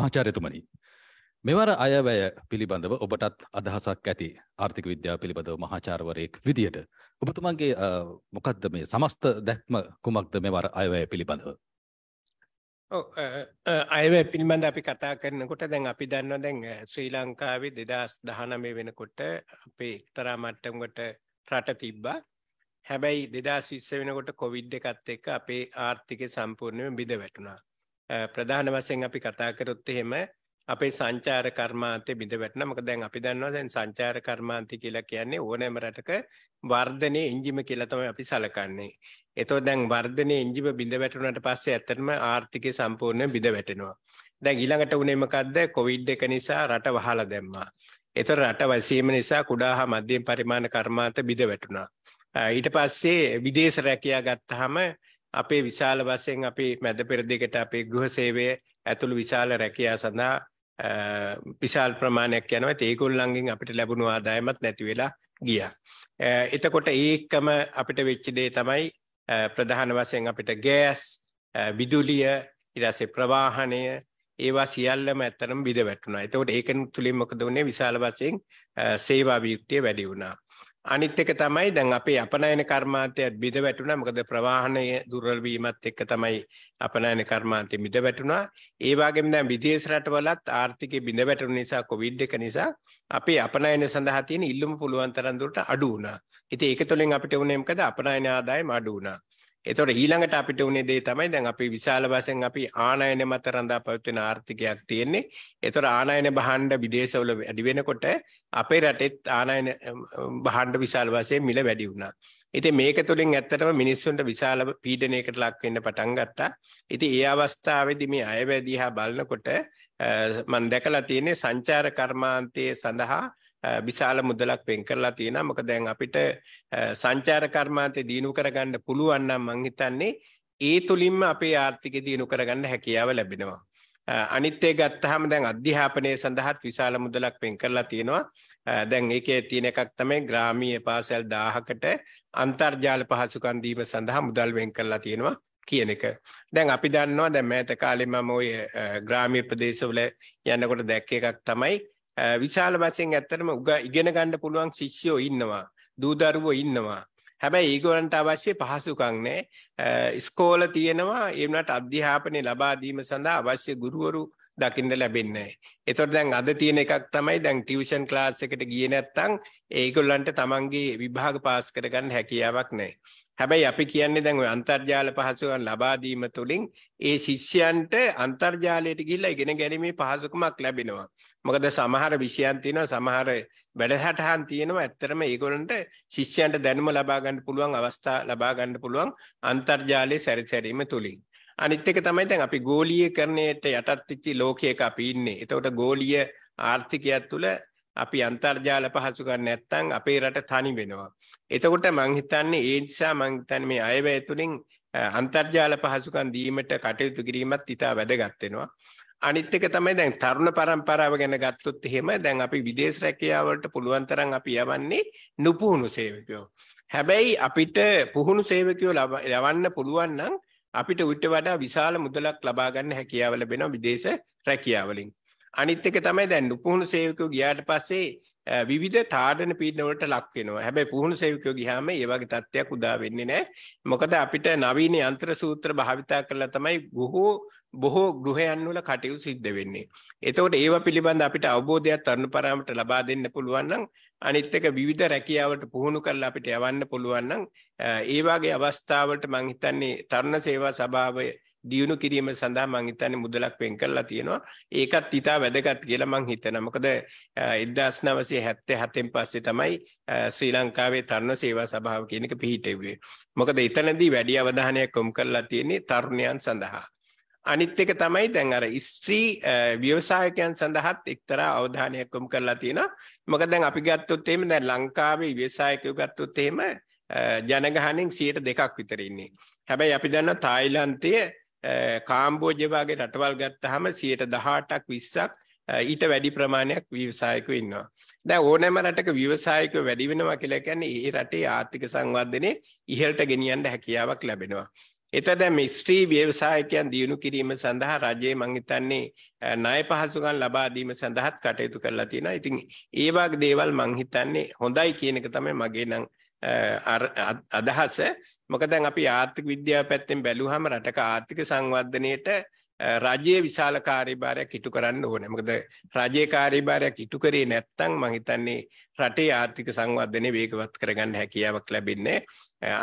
මහාචාර්යතුමනි මෙවර අයවැය පිළිබඳව ඔබටත් අදහසක් ඇති ආර්ථික විද්‍යාව පිළිබඳව මහාචාර්යවරයෙක් විදියට ඔබතුමන්ගේ මොකද්ද මේ සමස්ත දැක්ම කුමක්ද මෙවර අයවැය පිළිබඳව ඔව් අයවැය පිළිබඳ අපි කතා කරනකොට දැන් අපි දන්නවා දැන් ශ්‍රී ලංකාවේ 2019 වෙනකොට අපේ එක්තරා මට්ටමකට රට තිබ්බා හැබැයි 2020 වෙනකොට කොවිඩ් එකත් එක්ක අපේ ආර්ථිකය සම්පූර්ණයෙන් බිඳ වැටුණා ප්‍රධාන වශයෙන් අපි කතා කරොත් එහෙම අපේ සංචාර කර්මාන්තේ බිඳ වැටෙනවා. මොකද දැන් අපි දන්නවා දැන් සංචාර කර්මාන්තය කියලා කියන්නේ ඕනෑම රටක වර්ධනයේ එන්ජිම කියලා තමයි අපි සලකන්නේ. එතකොට දැන් වර්ධනයේ එන්ජිම බිඳ වැටුණාට පස්සේ ඇත්තටම ආර්ථිකය සම්පූර්ණයෙන් බිඳ වැටෙනවා. දැන් ඊළඟට උනේ මොකද්ද? කොවිඩ් එක නිසා රට වහලා දැම්මා. එතකොට රට වැසීම නිසා කුඩා හා මධ්‍යම පරිමාණ කර්මාන්ත බිඳ වැටුණා. ඊට පස්සේ විදේශ රැකියාව ගත්තාම අපේ විශාල වශයෙන් අපි මැද පෙරදිගට අපේ ගෘහ සේවය ඇතුළු විශාල රැකියා සඳහා විශාල ප්‍රමාණයක් යනවා. ඒගොල්ලන්ගෙන් අපිට ලැබුණු ආදායමත් නැති වෙලා ගියා. එතකොට ඒකම අපිට වෙච්ච දේ තමයි ප්‍රධාන වශයෙන් අපිට ගෑස්, විදුලිය, ඊට පස්සේ ප්‍රවාහනය, ඒවා සියල්ලම ඇත්තටම බිඳ වැටුණා. එතකොට ඒකෙන් තුලින් මොකද වුනේ විශාල වශයෙන් සේවා වියුක්තිය වැඩි වුණා. අනිත් එක තමයි දැන් අපේ අපනයන කර්මාන්තයත් බිඳ වැටුණා මොකද ප්‍රවාහණය දුර්වල වීමත් එක්ක තමයි අපනයන කර්මාන්තය බිඳ වැටුණා ඒ වගේම දැන් විදේශ රටවලත් ආර්ථිකය බිඳ වැටුණු නිසා කොවිඩ් එක නිසා අපේ අපනයන සඳහා තියෙන ඉල්ලුම පුළුවන් තරම් දුරට අඩු වුණා ඉතින් ඒක තුළින් අපිට වුණේ මොකද අපනයන ආදායම අඩු වුණා එතකොට ඊළඟට අපිට උනේ දේ තමයි දැන් අපි විශාල වශයෙන් අපි ආනයන මත රඳා පවතින ආර්ථිකයක් තියෙන්නේ. ඒතර ආනයන භාණ්ඩ විදේශවල වැඩි වෙනකොට අපේ රටෙත් ආනයන භාණ්ඩ විශාල වශයෙන් මිල වැඩි වුණා. ඉතින් මේක තුළින් ඇත්තටම මිනිස්සුන්ට විශාල පීඩනයකට ලක් වෙන්න පටන් ගත්තා. ඉතින් ඒ අවස්ථාවේදී මේ අයවැය දිහා බලනකොට මම දැකලා තියෙන්නේ සංචාර කර්මාන්තයේ සඳහා විශාල මුදලක් වෙන් කරලා තියෙනවා. මොකද දැන් අපිට සංචාර කර්මාන්තේ දිනු කරගන්න පුළුවන් නම් මං හිතන්නේ ඒ තුලින්ම අපේ ආර්ථිකය දිනු කරගන්න හැකියාව ලැබෙනවා. අනිත් එක ගත්තාම දැන් අධ්‍යාපනය සඳහාත් විශාල මුදලක් වෙන් කරලා තියෙනවා. දැන් ඒකේ තියෙන එකක් තමයි ග්‍රාමීය පාසල් 1000කට අන්තර්ජාල පහසුකම් දීම සඳහා මුදල් වෙන් කරලා තියෙනවා. කියන එක. දැන් අපි දන්නවා දැන් මෑත කාලේ මම ওই ග්‍රාමීය ප්‍රදේශවල යනකොට දැක්ක එකක් තමයි විශාල වශයෙන් ඇත්තටම ඉගෙන ගන්න පුළුවන් ශිෂ්‍යෝ ඉන්නවා. දූ දරුවෝ ඉන්නවා. හැබැයි ඒගොල්ලන්ට අවශ්‍ය පහසුකම් නැහැ. ඉස්කෝල තියෙනවා. ඒ වුණාට අධ්‍යාපනය ලබා දීම සඳහා අවශ්‍ය ගුරුවරු දකින්න ලැබෙන්නේ නැහැ. ඒතකොට දැන් අද තියෙන එකක් තමයි දැන් ටියුෂන් ක්ලාස් එකට ගියේ නැත්නම් ඒගොල්ලන්ට තමන්ගේ විභාග පාස් කරගන්න හැකියාවක් නැහැ. හැබැයි අපි කියන්නේ දැන් ওই අන්තර්ජාල පහසුකම් ලබා දීම තුලින් ඒ ශිෂ්‍යයන්ට අන්තර්ජාලයට ගිහිල්ලා ඉගෙන ගැනීමේ පහසුකමක් ලැබෙනවා. මොකද සමහර විෂයන් තියෙනවා සමහර වැඩසටහන් තියෙනවා ඇත්තටම ඒගොල්ලන්ට ශිෂ්‍යයන්ට දැනුම ලබා ගන්න පුළුවන් අවස්ථා ලබා ගන්න පුළුවන් අන්තර්ජාලයේ සැරිසැරීම තුලින්. අනිත් එක තමයි දැන් අපි ගෝලීයකරණයට යටත් වෙච්ච ලෝකයක අපි ඉන්නේ. ඒතකොට ගෝලීය ආර්ථිකයක් තුළ අපි අන්තර්ජාල පහසුකම් නැත්නම් අපේ රට තනි වෙනවා. එතකොට මං හිතන්නේ ඒ නිසා මං හිතන්නේ මේ අයවැය තුලින් අන්තර්ජාල පහසුකම් දීමට කටයුතු කිරීමත් ඉතා වැදගත් වෙනවා. අනිත් එක තමයි දැන් තරුණ පරම්පරාව ගැන ගත්තොත් එහෙම දැන් අපි විදේශ රැකියාවලට පුළුවන් තරම් අපි යවන්නේ නුපුහුණු සේවකයෝ. හැබැයි අපිට පුහුණු සේවකයෝ ලවන්න පුළුවන් නම් අපිට උිට වඩා විශාල මුදලක් ලබා ගන්න හැකියාව ලැබෙනවා විදේශ රැකියාවලින්. අනිත් එක තමයි දැන් පුහුණු සේවකයෝ ගියාට පස්සේ විවිධ තාඩන පීඩන වලට ලක් වෙනවා. හැබැයි පුහුණු සේවකයෝ ගියාම ඒ වගේ තත්ත්වයක් උදා වෙන්නේ නැහැ. මොකද අපිට නවීන යంత్ర සූත්‍ර භාවිතා කරලා තමයි බොහෝ බොහෝ ගෘහයන් වල කටයුතු සිද්ධ වෙන්නේ. එතකොට ඒව පිළිබඳ අපිට අවබෝධයක් තරුණ පරාමට ලබා දෙන්න පුළුවන් නම් අනිත් එක විවිධ රැකියාවට පුහුණු කරලා අපිට යවන්න පුළුවන් නම් ඒ වගේ අවස්ථාවලට මම හිතන්නේ තරුණ සේවා සභාවේ දියුණු කිරීම සඳහා මං හිතන්නේ මුදලක් වෙන් කරලා තියෙනවා. ඒකත් ඊට වැඩගත් කියලා මං හිතනවා. මොකද 1977 න් පස්සේ තමයි ශ්‍රී ලංකාවේ තරුණ සේවා සභාව කියන එක පිහිටෙව්වේ. මොකද එතනදී වැඩි අවධානයක් යොමු කරලා තියෙන්නේ තරුණයන් සඳහා. අනිත් එක තමයි දැන් අර ස්ත්‍රී ව්‍යවසායකයන් සඳහාත් එක්තරා අවධානයක් යොමු කරලා තියෙනවා. මොකද දැන් අපි ගත්තොත් එහෙම දැන් ලංකාවේ ව්‍යවසායකයෝ ගත්තොත් එහෙම ජනගහනෙන් 102ක් විතර ඉන්නේ. හැබැයි අපි දන්නවා තායිලන්තයේ කාම්බෝජය වගේ රටවල් ගත්තාම 18ක් 20ක් ඊට වැඩි ප්‍රමාණයක් ව්‍යවසායිකයෝ ඉන්නවා. දැන් ඕනෑම රටක ව්‍යවසායිකයෝ වැඩි වෙනවා කියලා කියන්නේ ඒ රටේ ආර්ථික සංවර්ධනයේ ඉහළට ගෙනියන්න හැකියාවක් ලැබෙනවා. එතද මේ ස්ත්‍රී ව්‍යවසායකයන් දියුණු කිරීම සඳහා රජයේ මං හිතන්නේ ණය පහසුකම් ලබා දීම සඳහාත් කටයුතු කරලා තියෙනවා. ඉතින් ඒ වගේ දේවල් මං හිතන්නේ හොඳයි කියන එක තමයි මගේ නම් අදහස. මොකද දැන් අපි ආර්ථික විද්‍යාව පැත්තෙන් බැලුවහම රටක ආර්ථික සංවර්ධනයේට රජයේ විශාල කාර්යභාරයක් ඉටු කරන්න ඕනේ. මොකද රජයේ කාර්යභාරයක් ඉටු කරේ නැත්නම් මම හිතන්නේ රටේ ආර්ථික සංවර්ධනය වේගවත් කරගන්න හැකියාවක් ලැබෙන්නේ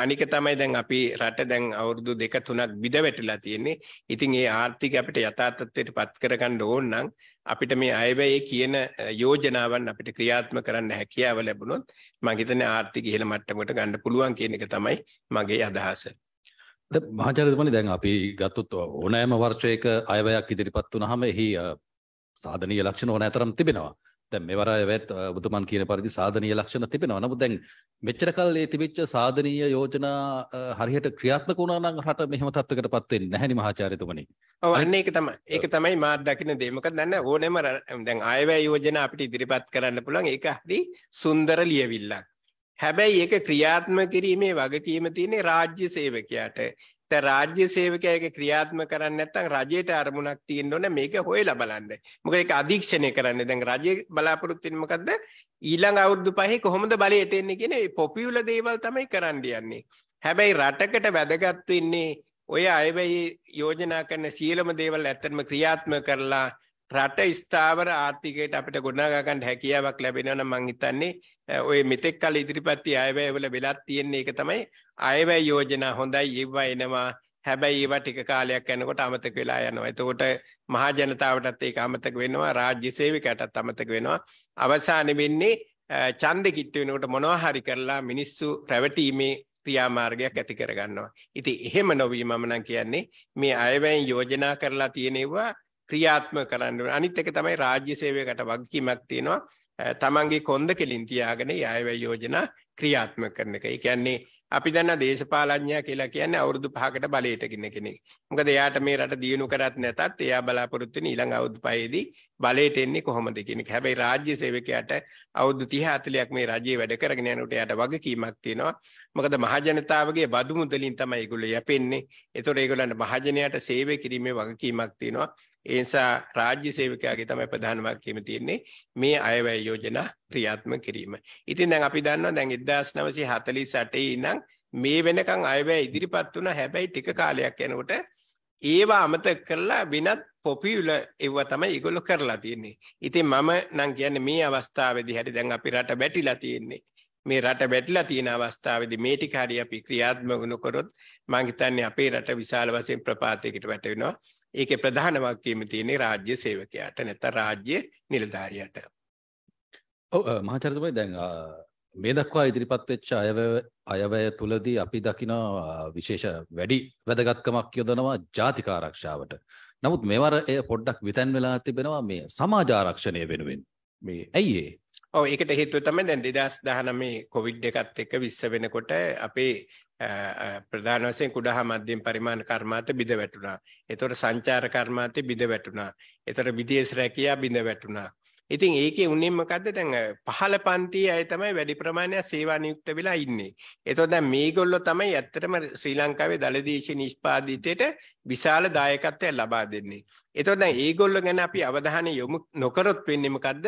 අනික තමයි දැන් අපි රට දැන් අවුරුදු දෙක තුනක් බිඳ වැටිලා තියෙන්නේ. ඉතින් ඒ ආර්ථික අපිට යථා තත්ත්වයට පත් කරගන්න ඕන නම් අපිට මේ අයවැයේ කියන යෝජනාවන් අපිට ක්‍රියාත්මක කරන්න හැකියාව ලැබුණොත් මම හිතන්නේ ආර්ථික ඉහළ මට්ටමකට ගන්න පුළුවන් කියන එක තමයි මගේ අදහස. මහචරතුමනි දැන් අපි ගත්තොත් ඕනෑම වර්ෂයක අයවැයක් ඉදිරිපත් වුනහම එහි සාධනීය ලක්ෂණ ඕනෑතරම් තිබෙනවා. දැන් මෙවර අයවැයත් ඔබතුමන් කියන පරිදි සාධනීය ලක්ෂණ තිබෙනවා. නමුත් දැන් මෙච්චර කල් ඒ තිබිච්ච සාධනීය යෝජනා හරියට ක්‍රියාත්මක වුණා නම් රට මෙහෙම තත්ත්වයකටපත් වෙන්නේ නැහැ නේ මහාචාර්යතුමනි. ඔව් අන්න ඒක තමයි. ඒක තමයි මාත් දකින දේ. මොකද දන්න ඕනෑම දැන් අයවැය යෝජනා අපිට ඉදිරිපත් කරන්න පුළුවන්. ඒක හරි සුන්දර ලියවිල්ලක්. හැබැයි ඒක ක්‍රියාත්මක කිරීමේ වගකීම තියෙන්නේ රාජ්‍ය සේවකයාට. දැන් රාජ්‍ය සේවකයා ඒක ක්‍රියාත්මක කරන්නේ නැත්නම් රජයට අරමුණක් තියෙන්න ඕනේ මේක හොයලා බලන්න. මොකද ඒක අධීක්ෂණය කරන්නේ. දැන් රජය බලාපොරොත්තු වෙන්නේ මොකද්ද? ඊළඟ අවුරුදු පහේ කොහොමද බලයට එන්නේ කියන පොපියුලර් දේවල් තමයි කරන්න යන්නේ. හැබැයි රටකට වැදගත් වෙන්නේ ඔය අයවැයි යෝජනා කරන සියලම දේවල් ඇත්තටම ක්‍රියාත්මක කරලා රට ස්ථාවර ආර්ථිකයට අපිට ගොඩනගා ගන්න හැකියාවක් ලැබෙනවා නම් මං හිතන්නේ ඔය මෙතෙක් කල ඉදිරිපත් ආයවැය වල වෙලක් තියෙන්නේ ඒක තමයි ආයවැය යෝජනා හොඳයි ඒවා එනවා හැබැයි ඒවා ටික කාලයක් යනකොට අමතක වෙලා යනවා. එතකොට මහා ජනතාවටත් ඒක අමතක වෙනවා, රාජ්‍ය සේවකයටත් අමතක වෙනවා. අවසානයේ වෙන්නේ ඡන්දෙ කිට්ට වෙනකොට මොනවා හරි කරලා මිනිස්සු රැවටීමේ ක්‍රියාමාර්ගයක් ඇති කරගන්නවා. ඉතින් එහෙම නොවී මම නම් කියන්නේ මේ අයවැයෙන් යෝජනා කරලා තියෙනවා ක්‍රියාත්මක කරන්න ඕනේ. අනිත් එක තමයි රාජ්‍ය සේවයකට වගකීමක් තියෙනවා. තමන්ගේ කොන්ද කෙලින් තියාගෙන යායවැය යෝජනා ක්‍රියාත්මක කරන එක. ඒ කියන්නේ අපි දන්න දේශපාලඥයා කියලා කියන්නේ අවුරුදු 5කට බලයට ගින්න කෙනෙක්. මොකද එයාට මේ රට දියුණු කරත් නැතත් එයා බලාපොරොත්තු වෙන ඊළඟ අවුරුදු 5ේදී බලයට එන්නේ කොහොමද කියන එක. හැබැයි රාජ්‍ය සේවකයාට අවුරුදු 30 40ක් මේ රජයේ වැඩ කරගෙන යනකොට එයාට වගකීමක් තියෙනවා. මොකද මහජනතාවගේ බදු මුදලින් තමයි ඒගොල්ලෝ යැපෙන්නේ. ඒතකොට ඒගොල්ලන්ට මහජනයාට සේවය කිරීමේ වගකීමක් තියෙනවා. ඒ නිසා රාජ්‍ය සේවකයාගේ තමයි ප්‍රධාන වගකීම තියෙන්නේ මේ අයවැය යෝජනා ක්‍රියාත්මක කිරීම. ඉතින් දැන් අපි දන්නවා දැන් 1948 ඉඳන් මේ වෙනකන් අයවැය ඉදිරිපත් වුණා. හැබැයි ටික කාලයක් යනකොට ඒවා අමතක කරලා වෙනත් පොපියුලර් ඒවා තමයි ඒගොල්ලෝ කරලා තියෙන්නේ. ඉතින් මම නම් කියන්නේ මේ අවස්ථාවේදී හැටි දැන් අපි රට බැටිලා තියෙන්නේ. මේ රට බැටිලා තියෙන අවස්ථාවේදී මේ ටික හරි අපි ක්‍රියාත්මක නොකරොත් මම හිතන්නේ අපේ රට විශාල වශයෙන් ප්‍රපාතයකට වැටෙනවා. ඒකේ ප්‍රධාන වගකීම තියෙන්නේ රාජ්‍ය සේවකයාට නැත්නම් රාජ්‍ය නිලධාරියාට. ඔව් මහාචාර්යතුමනි දැන් මේ දක්වා ඉදිරිපත් වෙච්ච අයවැය තුලදී අපි දකිනවා විශේෂ වැඩි වැදගත්කමක් යොදනවා ජාතික ආරක්ෂාවට. නමුත් මෙවර එය පොඩ්ඩක් විතැන් වෙලා තිබෙනවා මේ සමාජ ආරක්ෂණය වෙනුවෙන්. මේ ඇයි ඒ? ඔව් ඒකට හේතුව තමයි දැන් 2019 කොවිඩ් එකත් එක්ක විශ්ස වෙනකොට අපේ ප්‍රධාන වශයෙන් කුඩා මධ්‍යම පරිමාණ කර්මාන්ත බිඳ වැටුණා. ඒතොර සංචාර කර්මාන්තේ බිඳ වැටුණා. ඒතොර විදේශ රැකියා බිඳ වැටුණා. ඉතින් ඒකේ උන්නේ මොකද්ද දැන් පහල පන්තියේ අය තමයි වැඩි ප්‍රමාණයක් සේවා නියුක්ත වෙලා ඉන්නේ. ඒතකොට දැන් මේගොල්ලෝ තමයි ඇත්තටම ශ්‍රී ලංකාවේ දලදේශ නිෂ්පාදිතයට විශාල දායකත්වයක් ලබා දෙන්නේ. ඒතකොට දැන් ඒගොල්ලෝ ගැන අපි අවධානය යොමු නොකරොත් වෙන්නේ මොකද්ද?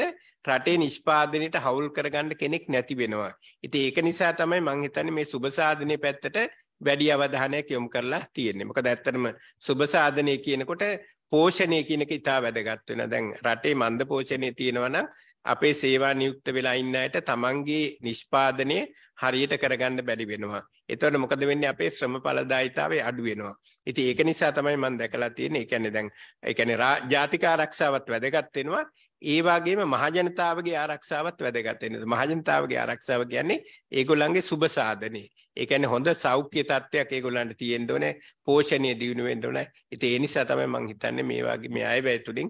රටේ නිෂ්පාදනයට හවුල් කරගන්න කෙනෙක් නැති වෙනවා. ඉතින් ඒක නිසා තමයි මම හිතන්නේ මේ සුබ සාධනයේ පැත්තට වැඩි අවධානයක් යොමු කරලා තියෙන්නේ. මොකද ඇත්තටම සුබ සාධනය කියනකොට පෝෂණය කියන එක ඉතා වැදගත් වෙන දැන් රටේ මන්ද පෝෂණය තියෙනවා නම් අපේ සේවා නියුක්ත වෙලා ඉන්න අයට තමන්ගේ නිෂ්පාදනය හරියට කරගන්න බැරි වෙනවා. එතකොට මොකද වෙන්නේ අපේ ශ්‍රම ඵලදායිතාවේ අඩු වෙනවා. ඉතින් ඒක නිසා තමයි මම දැකලා තියෙන්නේ. ඒ කියන්නේ දැන් ඒ කියන්නේ ජාතික ආරක්ෂාවත් වැදගත් වෙනවා. ඒ වගේම මහජනතාවගේ ආරක්ෂාවත් වැදගත් වෙනවා. මහජනතාවගේ ආරක්ෂාව කියන්නේ ඒගොල්ලන්ගේ සුබ සාධනේ. ඒ කියන්නේ හොඳ සෞඛ්‍ය තත්ත්වයක් ඒගොල්ලන්ට තියෙන්න ඕනේ. පෝෂණය දියුණු වෙන්න ඕනේ. ඉතින් ඒ නිසා තමයි මම හිතන්නේ මේ වගේ මේ අයවැය තුලින්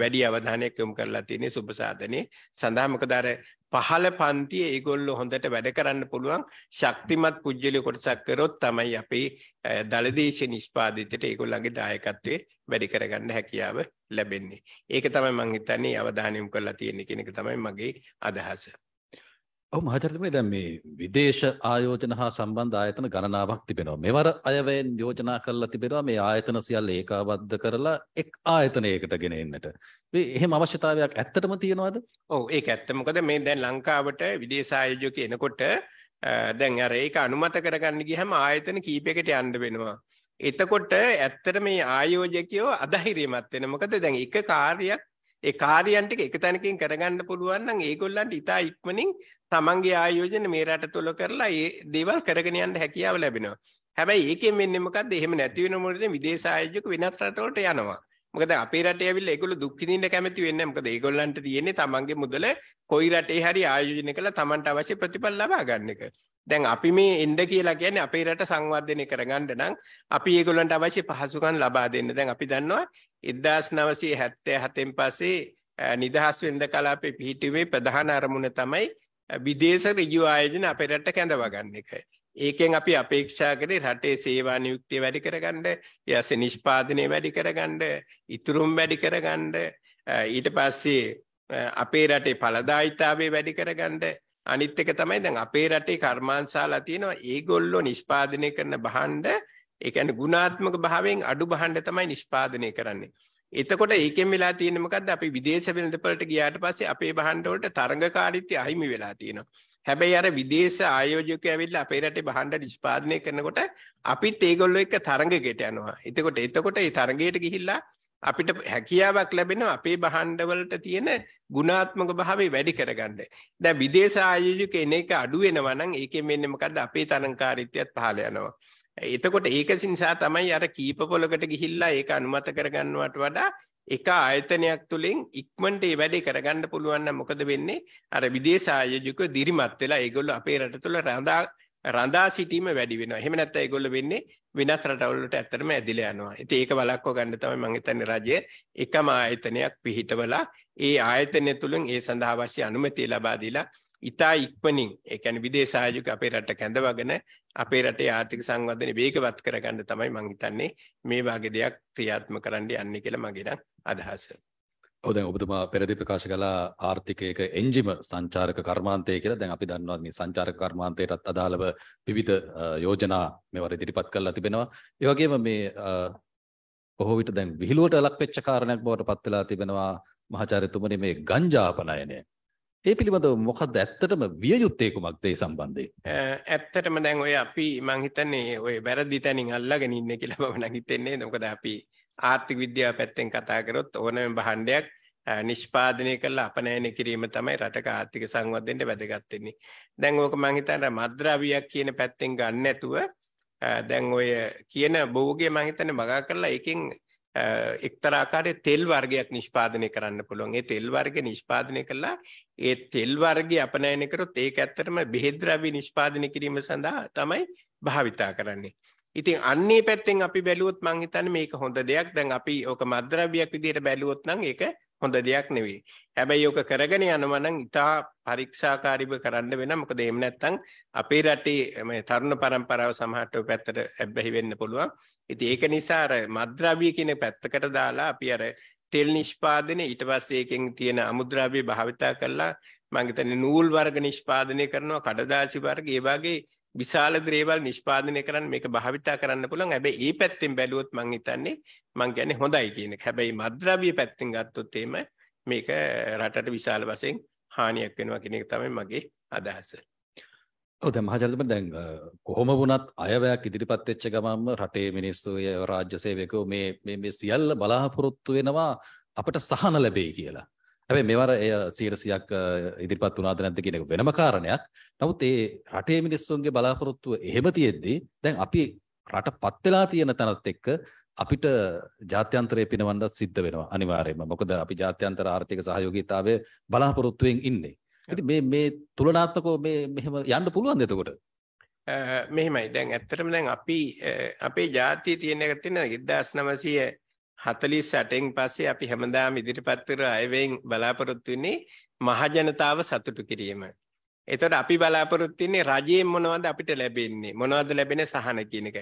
වැඩි අවධානයක් යොමු කරලා තියෙන්නේ සුබ සාධනේ. සඳහා මොකද අර පහළ පන්තියේ ඒගොල්ලෝ හොඳට වැඩ කරන්න පුළුවන් ශක්තිමත් පුජ්‍යලිය කොටසක් කරොත් තමයි අපේ දලදේශ නිෂ්පාදිතයට ඒගොල්ලන්ගේ දායකත්වයේ වැඩි කරගන්න හැකියාව ලැබෙන්නේ. ඒක තමයි මම හිතන්නේ අවධානය යොමු කරලා තියෙන කෙනෙක් තමයි මගේ අදහස. ඔහු මහචරිතමනි දැන් මේ විදේශ ආයෝජන හා සම්බන්ධ ආයතන ගණනාවක් තිබෙනවා. මෙවර අයවැයෙන් යෝජනා කරලා තිබෙනවා මේ ආයතන සියල්ල ඒකාබද්ධ කරලා එක් ආයතනයකට ගෙන එන්නට. මේ එහෙම අවශ්‍යතාවයක් ඇත්තටම තියෙනවද? ඔව් ඒක ඇත්ත. මොකද මේ දැන් ලංකාවට විදේශ ආයෝජක එනකොට දැන් අර ඒක අනුමත කරගන්න ගියහම ආයතන කීපයකට යන්න වෙනවා. එතකොට ඇත්තට මේ ආයෝජකයෝ අධෛර්යමත් වෙන මොකද දැන් එක කාර්යයක් ඒ කාර්යයන් ටික එක තැනකින් කරගන්න පුළුවන් නම් ඒගොල්ලන්ට ඉතා ඉක්මනින් තමන්ගේ ආයෝජන මේ රට තුල කරලා ඒ දේවල් කරගෙන යන්න හැකියාව ලැබෙනවා. හැබැයි ඒකෙන් වෙන්නේ මොකද්ද? එහෙම නැති වෙන මොකද විදේශ ආයෝජක වෙනත් රටවලට යනවා. මොකද අපේ රටේ ඇවිල්ලා ඒගොල්ලෝ දුක් විඳින්න කැමති වෙන්නේ නැහැ. මොකද ඒගොල්ලන්ට තියෙන්නේ තමන්ගේ මුදල කොයි රටේ හරි ආයෝජනය කරලා තමන්ට අවශ්‍ය ප්‍රතිඵල ලබා ගන්න එක. දැන් අපි මේ එන්න කියලා කියන්නේ අපේ රට සංවර්ධනය කරගන්න නම් අපි ඒගොල්ලන්ට අවශ්‍ය පහසුකම් ලබා දෙන්න. දැන් අපි දන්නවා 1977න් පස්සේ නිදහස් වෙළඳ කලාපේ පිහිටුවේ ප්‍රධාන අරමුණ තමයි විදේශ ඍජු ආයෝජන අපේ රට කැඳවා ගන්න එක. ඒකෙන් අපි අපේක්ෂා කරේ රටේ සේවා නියුක්තිය වැඩි කරගන්න, ඊයසේ නිෂ්පාදනය වැඩි කරගන්න, ඉතුරුම් වැඩි කරගන්න, ඊට පස්සේ අපේ රටේ ඵලදායිතාවය වැඩි කරගන්න. අනිත් එක තමයි දැන් අපේ රටේ කර්මාන්තශාලා තියෙනවා. ඒගොල්ලෝ නිෂ්පාදනය කරන භාණ්ඩ ඒ කියන්නේ ගුණාත්මක භාවයෙන් අඩු භාණ්ඩ තමයි නිෂ්පාදනය කරන්නේ. එතකොට ඒකෙන් වෙලා තියෙන්නේ මොකද්ද? අපි විදේශ වෙළඳපොළට ගියාට පස්සේ අපේ භාණ්ඩ වලට තරඟකාරීත්වය අහිමි වෙලා තියෙනවා. හැබැයි අර විදේශ ආයෝජකයෝ ඇවිල්ලා අපේ රටේ භාණ්ඩ නිෂ්පාදනය කරනකොට අපිත් ඒගොල්ලෝ එක්ක තරඟයකට යනවා. එතකොට එතකොට ඒ තරඟයට ගිහිල්ලා අපිට හැකියාවක් ලැබෙනවා අපේ භාණ්ඩවලට තියෙන ගුණාත්මක භාවය වැඩි කරගන්න. දැන් විදේශ ආයෝජක එන එක අඩු වෙනවා නම් ඒකෙන් වෙන්නේ මොකද්ද? අපේ තරංකාරීත්වයත් පහළ යනවා. එතකොට ඒක නිසා තමයි අර කීප පොලකට ගිහිල්ලා ඒක අනුමත කරගන්නවට වඩා එක ආයතනයක් තුලින් ඉක්මනට මේ වැඩේ කරගන්න පුළුවන් නම් මොකද වෙන්නේ අර විදේශ ආයෝජක දිරිමත් වෙලා ඒගොල්ලෝ අපේ රට තුල රඳා රඳා සිටීම වැඩි වෙනවා. එහෙම නැත්නම් ඒගොල්ලෝ වෙන්නේ වෙනත් රටවල් වලට ඇත්තටම ඇදිලා යනවා. ඉතින් ඒක වළක්ව ගන්න තමයි මම හිතන්නේ රජය එකම ආයතනයක් පිහිටවලා ඒ ආයතනය තුලින් ඒ සඳහා අවශ්‍ය අනුමැතිය ලබා දීලා ඉතා ඉක්මනින් ඒ කියන්නේ විදේශ ආයෝජක අපේ රට කැඳවගෙන අපේ රටේ ආර්ථික සංවර්ධනය වේගවත් කරගන්න තමයි මම හිතන්නේ මේ වගේ දෙයක් ක්‍රියාත්මක කරන්න යන්නේ කියලා මගේ නම් අදහස. දැන් ඔබතුමා පෙරදි ප්‍රකාශ කලා ආර්ථිකයක එන්ජිම සංචාරක කර්මාන්තය කියලා දැන් අපි දන්නවා මේ සංචාරක කර්මාන්තයටත් අදාළව විවිධ යෝජනා මේවට ඉදිරිපත් කරලා තිබෙනවා. ඒ වගේම මේ බොහෝ විට දැන් විහිළුවට ලක් වෙච්ච කාරණයක් බවට පත් වෙලා තිබෙනවා මහාචාර්යතුමනි මේ ගංජා අපනයනය. ඒ පිළිබඳව මොකක්ද ඇත්තටම විය යුත්තේ කුමක්ද ඒ සම්බන්ධයෙන් ඇත්තටම දැන් ඔය අපි මං හිතන්නේ ඔය වැරදි තැනින් අල්ලගෙන ඉන්නේ කියලා මම නම් හිතන්නේ මොකද අපි ආර්ථික විද්‍යාව පැත්තෙන් කතා කරොත් ඕනෑම භාණ්ඩයක් නිෂ්පාදනය කරලා අපනයන කිරීම තමයි රටක ආර්ථික සංවර්ධනයට වැදගත් වෙන්නේ. දැන් ඕක මං හිතන්නේ මද්ද්‍රව්‍යයක් කියන පැත්තෙන් ගන්න නැතුව දැන් ඔය කියන භෝගේ මං හිතන්නේ මගා කරලා ඒකෙන් එක්තරා ආකාරයේ තෙල් වර්ගයක් නිෂ්පාදනය කරන්න පුළුවන්. ඒ තෙල් වර්ගය නිෂ්පාදනය කළා ඒ තෙල් වර්ගය අපනයන කරොත් ඒක ඇත්තටම බෙහෙත් ද්‍රව්‍ය නිෂ්පාදනය කිරීම සඳහා තමයි භාවිතා කරන්නේ. ඉතින් අන්නේ පැත්තෙන් අපි බැලුවොත් මං හිතන්නේ මේක හොඳ දෙයක්. දැන් අපි ඕක මත්ද්‍රව්‍යයක් විදිහට බැලුවොත් නම් ඒක හොඳ දෙයක් නෙවෙයි. හැබැයි ඔක කරගෙන යනවා නම් ඉතා පරීක්ෂාකාරීව කරන්න වෙනවා. මොකද එහෙම නැත්නම් අපේ රටේ මේ තරුණ පරම්පරාව සමහරට ඔය පැත්තට ඇබ්බැහි වෙන්න පුළුවන්. ඉතින් ඒක නිසා අර මද්ද්‍රව්‍ය කියන පැත්තකට දාලා අපි අර තෙල් නිෂ්පාදනය ඊට පස්සේ ඒකෙන් තියෙන අමුද්‍රව්‍ය භාවිතා කරලා මම හිතන්නේ නූල් වර්ග නිෂ්පාදනය කරනවා, කඩදාසි වර්ග, ඒ වගේ විශාල දේවල් නිෂ්පාදනය කරන්න මේක භාවිතා කරන්න පුළුවන්. හැබැයි ඒ පැත්තෙන් බැලුවොත් මං හිතන්නේ මං කියන්නේ හොඳයි කියන එක. හැබැයි මද්ද්‍රව්‍ය පැත්තෙන් ගත්තොත් එහෙම මේක රටට විශාල වශයෙන් හානියක් වෙනවා කියන එක තමයි මගේ අදහස. ඔද මහජල්ම දැන් කොහොම වුණත් අයවැයක් ඉදිරිපත් වෙච්ච ගමන්ම රටේ මිනිස්සු රාජ්‍ය සේවකෝ මේ මේ සියල්ල බලාපොරොත්තු වෙනවා අපට සහන ලැබෙයි කියලා. ඇැබයි මෙවර එය සීරසියක් ඉදිරිපත් වනාද නැද කියනක වෙනම කාරණයක් නමුත් ඒ රටේ මිනිස්සුන්ගේ බලාපොරොත්තුව එහෙම තියෙද්දී දැන් අපි රට පත්වෙලා තියෙන තැනත් එක්ක අපිට ජාත්‍යන්තරය පිනවන්නත් සිද්ධ වෙනවා අනිවාරයම මොකද අපි ජාත්‍යන්තර ආර්ථික සහයෝගීතාවය බලාපොරොත්තුවෙන් ඉන්නේ. ඇති මේ මේ තුළනාත්මකෝ මේ මෙහෙම යන්න පුළුවන් දෙතකොට මෙහෙමයි දැන් ඇත්තටම දැන් අපි අපේ ජාතිය තියෙන එක තියෙන 1900 48න් පස්සේ අපි හැමදාම ඉදිරිපත් කර අයවෙන් බලාපොරොත්තු වෙන්නේ මහජනතාව සතුටු කිරීම. එතකොට අපි බලාපොරොත්තු වෙන්නේ රජයෙන් මොනවද අපිට ලැබෙන්නේ? මොනවද ලැබෙන සහන කියන එක.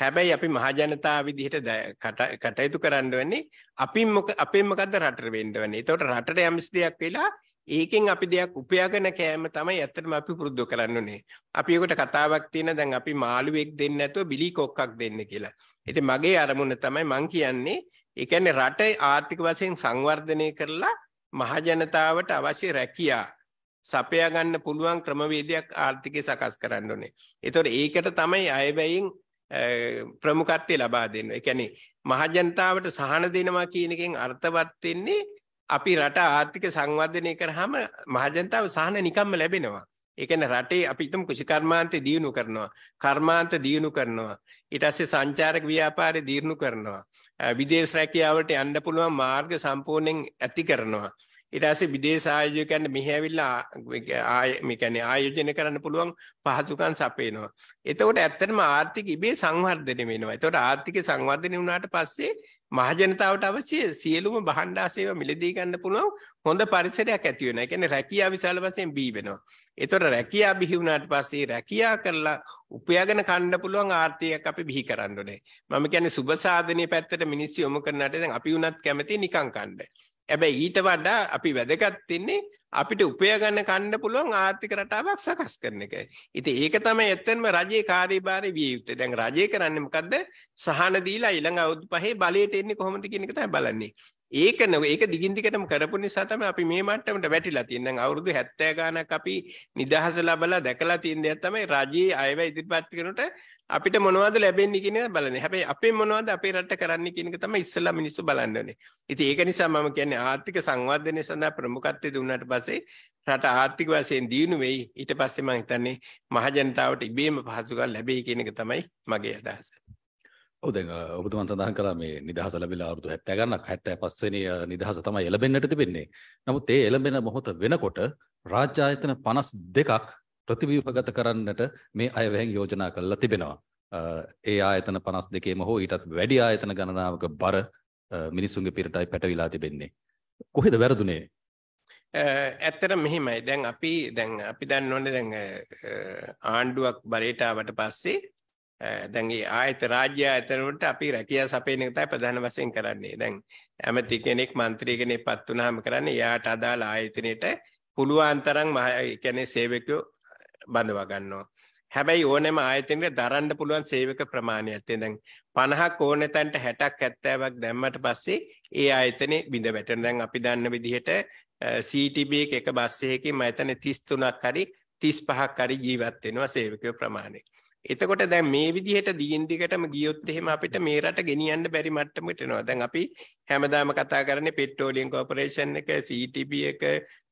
හැබැයි අපි මහජනතාව විදිහට කටයුතු කරන්න වෙන්නේ අපි මොක අපෙන් මොකද්ද රටට වෙන්න වෙන්නේ. එතකොට රටට යම්ස් දෙයක් වෙලා ඒකෙන් අපි දෙයක් උපයාගෙන කෑම තමයි ඇත්තටම අපි පුරුදු කරන්න ඕනේ. අපි ඒකට කතාවක් තියෙන දැන් අපි මාළුවෙක් දෙන්න නැතුව බිලි කොක්කක් දෙන්න කියලා. ඉතින් මගේ අරමුණ තමයි මං කියන්නේ ඒ කියන්නේ රට ආර්ථික වශයෙන් සංවර්ධනය කරලා මහජනතාවට අවශ්‍ය රැකියා සපයා ගන්න පුළුවන් ක්‍රමවේදයක් ආර්ථිකය සකස් කරන්න ඕනේ. ඒතකොට ඒකට තමයි අයවැයෙන් ප්‍රමුඛත්වය ලබා දෙන්නේ. ඒ කියන්නේ මහජනතාවට සහන දෙනවා කියන එකෙන් අර්ථවත් වෙන්නේ අපි රට ආර්ථික සංවර්ධනය කරාම මහජනතාව සහන නිකම්ම ලැබෙනවා. ඒ කියන්නේ රටේ අපි හිතමු කුෂිකර්මාන්තේ දියුණු කරනවා, කර්මාන්ත දියුණු කරනවා, ඊට පස්සේ සංචාරක ව්‍යාපාරේ දියුණු කරනවා. විදේශ රැකියාවට යන්න පුළුවන් මාර්ග සම්පූර්ණයෙන් ඇති කරනවා. ඊට පස්සේ විදේශ ආයෝජකයන්ට මෙහි ඇවිල්ලා මේ කියන්නේ ආයෝජනය කරන්න පුළුවන් පහසුකම් සපයනවා. එතකොට ඇත්තටම ආර්ථික ඉබේ සංවර්ධනය වෙනවා. එතකොට ආර්ථික සංවර්ධනය වුණාට පස්සේ මහජනතාවට අවශ්‍ය සියලුම භාණ්ඩා සේවා මිලදී ගන්න පුළුවන් හොඳ පරිසරයක් ඇති වෙනවා. ඒ කියන්නේ රැකියා විශාල වශයෙන් බී වෙනවා. ඒතොර රැකියා බිහි වුණාට පස්සේ රැකියා කරලා උපයාගෙන කන්න පුළුවන් ආර්ථිකයක් අපි බිහි කරන්න ඕනේ. මම කියන්නේ සුබ සාධනීය පැත්තට මිනිස්සු යොමු කරනාට දැන් අපි උනත් කැමති නිකං කන්න. හැබැයි ඊට වඩා අපි වැදගත් වෙන්නේ අපිට උපය ගන්න කන්න පුළුවන් ආර්ථික රටාවක් සකස් කරන එකයි. ඉතින් ඒක තමයි ඇත්තෙන්ම රජයේ කාර්යභාරය විය යුත්තේ. දැන් රජය කරන්නේ මොකද්ද? සහන දීලා ඊළඟ අවුරුදු පහේ බලයට එන්නේ කොහොමද කියන එක තමයි බලන්නේ. ඒක නෝ ඒක දිගින් දිගටම කරපු නිසා තමයි අපි මේ මට්ටමට වැටිලා තියෙන්නේ. අවුරුදු 70 ගානක් අපි නිදහස ලැබලා දැකලා තියෙන දේ තමයි රජයේ අයව ඉදිරිපත් කරනට අපිට මොනවද ලැබෙන්නේ කියන එක බලන්නේ. හැබැයි අපේ මොනවද අපේ රට කරන්නේ කියන එක තමයි ඉස්සෙල්ලා මිනිස්සු බලන්න ඕනේ. ඉතින් ඒක නිසා මම කියන්නේ ආර්ථික සංවර්ධනය සඳහා ප්‍රමුඛත්වය දුන්නාට පස්සේ රට ආර්ථික වශයෙන් දියුණු වෙයි. ඊට පස්සේ මම හිතන්නේ මහජනතාවට ඉබේම පහසුකම් ලැබෙයි කියන එක තමයි මගේ අදහස. ඔදැන් ඔබතුමන් සඳහන් කලා මේ නිදහස ලැබිලා අවුරුදු 70 ගණනක් 75 වෙනි නිදහස තමයි එළඹෙන්නට තිබෙන්නේ. නමුත් ඒ එළඹෙන මොහොත වෙනකොට රාජ්‍ය ආයතන 52ක් ප්‍රතිව්‍යුහගත කරන්නට මේ අයවැයෙන් යෝජනා කරලා තිබෙනවා. ඒ ආයතන 52ෙම හෝ ඊටත් වැඩි ආයතන ගණනාවක බර මිනිසුන්ගේ පිටටයි පැටවිලා තිබෙන්නේ. කොහෙද වැරදුනේ? ඇත්තට මෙහෙමයි. දැන් අපි දැන් අපි දන්නවනේ දැන් ආණ්ඩුවක් බලයට ආවට පස්සේ Eh, දැන් ඒ ආයත රාජ්‍ය ඇතරොට අපි රැකියා සපයන එක තමයි ප්‍රධාන වශයෙන් කරන්නේ. දැන් ඇමති කෙනෙක් മന്ത്രി කෙනෙක්පත් වුණාම කරන්නේ එයාට අදාළ ආයතනයට පුළුවන් තරම් කියන්නේ සේවකයෝ බඳවා ගන්නවා. හැබැයි ඕනෑම ආයතනයක දරන්න පුළුවන් සේවක ප්‍රමාණයක් තියෙනවා. දැන් 50ක් ඕන තැනට 60ක් 70ක් දැම්මට පස්සේ ඒ ආයතනේ බිඳ වැටෙන. දැන් අපි දන්න විදිහට eh, CTB එක එක බස් එකකින් මම හිතන්නේ 33ක් හරි 35ක් හරි ජීවත් වෙනවා සේවකයෝ ප්‍රමාණය. එතකොට දැන් මේ විදිහට දිගින් දිගටම ගියොත් එහෙම අපිට මේ රට ගෙනියන්න බැරි මට්ටමකට එනවා. දැන් අපි හැමදාම කතා කරන්නේ පෙට්‍රෝලියම් කෝපරේෂන් එක, CTB එක,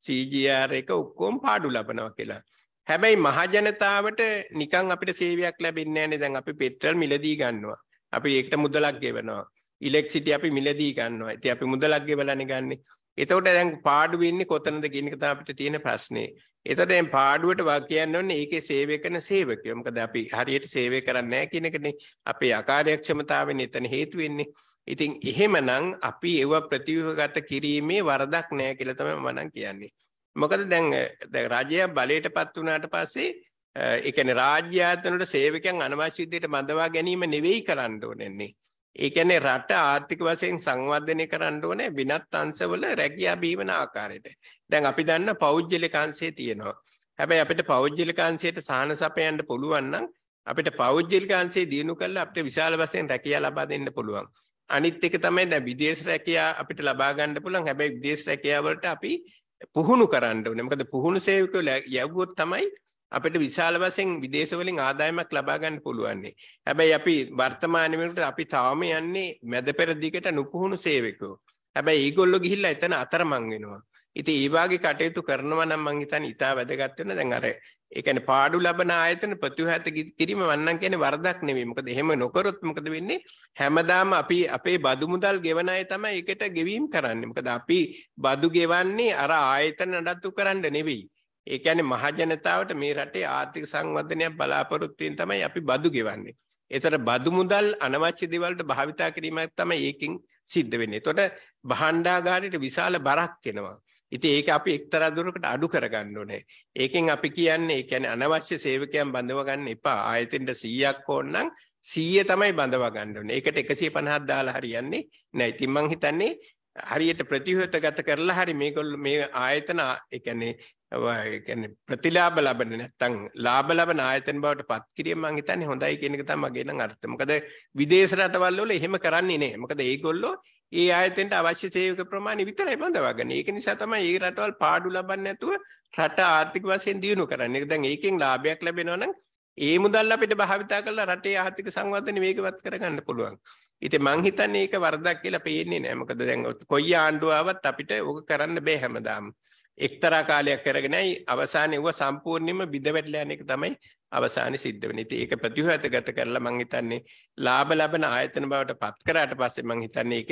CGR එක ඔක්කොම පාඩු ලබනවා කියලා. හැබැයි මහජනතාවට නිකන් අපිට සේවයක් ලැබෙන්නේ නැහැ දැන් අපි පෙට්‍රල් මිලදී ගන්නවා. අපි ඒකට මුදලක් ගෙවනවා. ඉලෙක්ට්‍රිසිටි අපි මිලදී ගන්නවා. ඉතින් අපි මුදලක් ගෙවලානේ ගන්නෙ. එතකොට දැන් පාඩුව ඉන්නේ කොතනද කියන එක තමයි අපිට තියෙන ප්‍රශ්නේ. එතකොට දැන් පාඩුවට වා කියන්න ඕනේ ඒකේ සේවය කරන සේවකයෝ. මොකද අපි හරියට සේවය කරන්නේ නැහැ කියන එකනේ අපේ අකාර්යක්ෂමතාවෙන් එතන හේතු වෙන්නේ. ඉතින් එහෙමනම් අපි ඒව ප්‍රතිව්‍යුහගත කිරීමේ වරදක් නැහැ කියලා තමයි මම නම් කියන්නේ. මොකද දැන් දැන් රජය බලයටපත් වුණාට පස්සේ ඒ කියන්නේ රාජ්‍ය ආයතන වල සේවකයන් අනවශ්‍ය විදිහට මදවා ගැනීම නෙවෙයි කරන්න ඕනේ. ඒ කියන්නේ රට ආර්ථික වශයෙන් සංවර්ධනය කරන්න ඕනේ විනත් අංශවල රැකියා බීමන ආකාරයට. දැන් අපි දන්න පෞද්ගලික අංශය තියෙනවා. හැබැයි අපිට පෞද්ගලික අංශයට සහන සපයන්න පුළුවන් නම් අපිට පෞද්ගලික අංශය දිනු කරලා අපිට විශාල වශයෙන් රැකියා ලබා දෙන්න පුළුවන්. අනිත් එක තමයි දැන් විදේශ රැකියා අපිට ලබා ගන්න පුළුවන්. හැබැයි විදේශ රැකියාව වලට අපි පුහුණු කරන්න ඕනේ. මොකද පුහුණු සේවකයෝ යවුවොත් තමයි අපිට විශාල වශයෙන් විදේශ වලින් ආදායමක් ලබා ගන්න පුළුවන්. හැබැයි අපි වර්තමාන වෙනකොට අපි තාම යන්නේ මැද පෙර දිගට නුපුහුණු සේවකෝ. හැබැයි ඒගොල්ලෝ ගිහිල්ලා එතන අතරමං වෙනවා. ඉතින් ඒ වාගේ කටයුතු කරනවා නම් මං හිතන්නේ ඊටා වැදගත් වෙන දැන් අර ඒ කියන්නේ පාඩු ලබන ආයතන ප්‍රතිහත කිරීම වන්නම් කියන්නේ වරදක් නෙමෙයි. මොකද එහෙම නොකරොත් මොකද වෙන්නේ? හැමදාම අපි අපේ බදු මුදල් ගෙවන අය තමයි ඒකට ගෙවීම් කරන්නේ. මොකද අපි බදු ගෙවන්නේ අර ආයතන නඩත්තු කරන්න නෙවෙයි. ඒ කියන්නේ මහජනතාවට මේ රටේ ආර්ථික සංවර්ධනයක් බලාපොරොත්තු තමයි අපි බදු ගෙවන්නේ. ඒතර බදු මුදල් අනවශ්‍ය දේවල්ට භාවිතා කිරීමක් තමයි ඒකෙන් සිද්ධ වෙන්නේ. එතකොට භාණ්ඩාගාරයට විශාල බරක් එනවා. ඉතින් ඒක අපි එක්තරා දුරකට අඩු කරගන්න ඕනේ. ඒකෙන් අපි කියන්නේ ඒ කියන්නේ අනවශ්‍ය සේවකයන් බඳව ගන්න එපා. ආයතෙන්ට 100ක් ඕන නම් 100 තමයි බඳව ගන්න ඕනේ. ඒකට 150ක් දාලා හරියන්නේ නැහැ. ඉතින් මං හිතන්නේ හරියට ප්‍රතිහත ගත කරලා හරි මේගොල්ලෝ මේ ආයතන ඒ කියන්නේ ඒ කියන්නේ ප්‍රතිලාභ ලබන නැත්නම් ලාභ ලබන ආයතන බවට පත් කිරීම මම හිතන්නේ හොඳයි කියන එක තමයි මගේ නම් අර්ථය. මොකද විදේශ රටවල් වල එහෙම කරන්නේ නැහැ. මොකද ඒගොල්ලෝ ඒ ආයතනට අවශ්‍ය සේවක ප්‍රමාණය විතරයි බඳවාගන්නේ. ඒක නිසා තමයි ඒ රටවල් පාඩු ලබන්නේ නැතුව රට ආර්ථික වශයෙන් දියුණු කරන්නේ. දැන් ඒකෙන් ලාභයක් ලැබෙනවා නම් ඒ මුදල් අපිට භාවිතා කරලා රටේ ආර්ථික සංවර්ධනය වේගවත් කරගන්න පුළුවන්. ඉතින් මං හිතන්නේ ඒක වරදක් කියලා පේන්නේ නැහැ. මොකද දැන් කොයි ආණ්ඩුව ආවත් අපිට ඕක කරන්න බෑ හැමදාම. එක්තරා කාලයක් කරගෙනයි අවසානයේ ඌව සම්පූර්ණයෙන්ම බිඳවැටලා යන එක තමයි අවසානයේ සිද්ධ වෙන්නේ. ඉතින් ඒක ප්‍රතිහතගත කරලා මං හිතන්නේ ලාභ ලබන ආයතන බවට පත් කරාට පස්සේ මං හිතන්නේ ඒක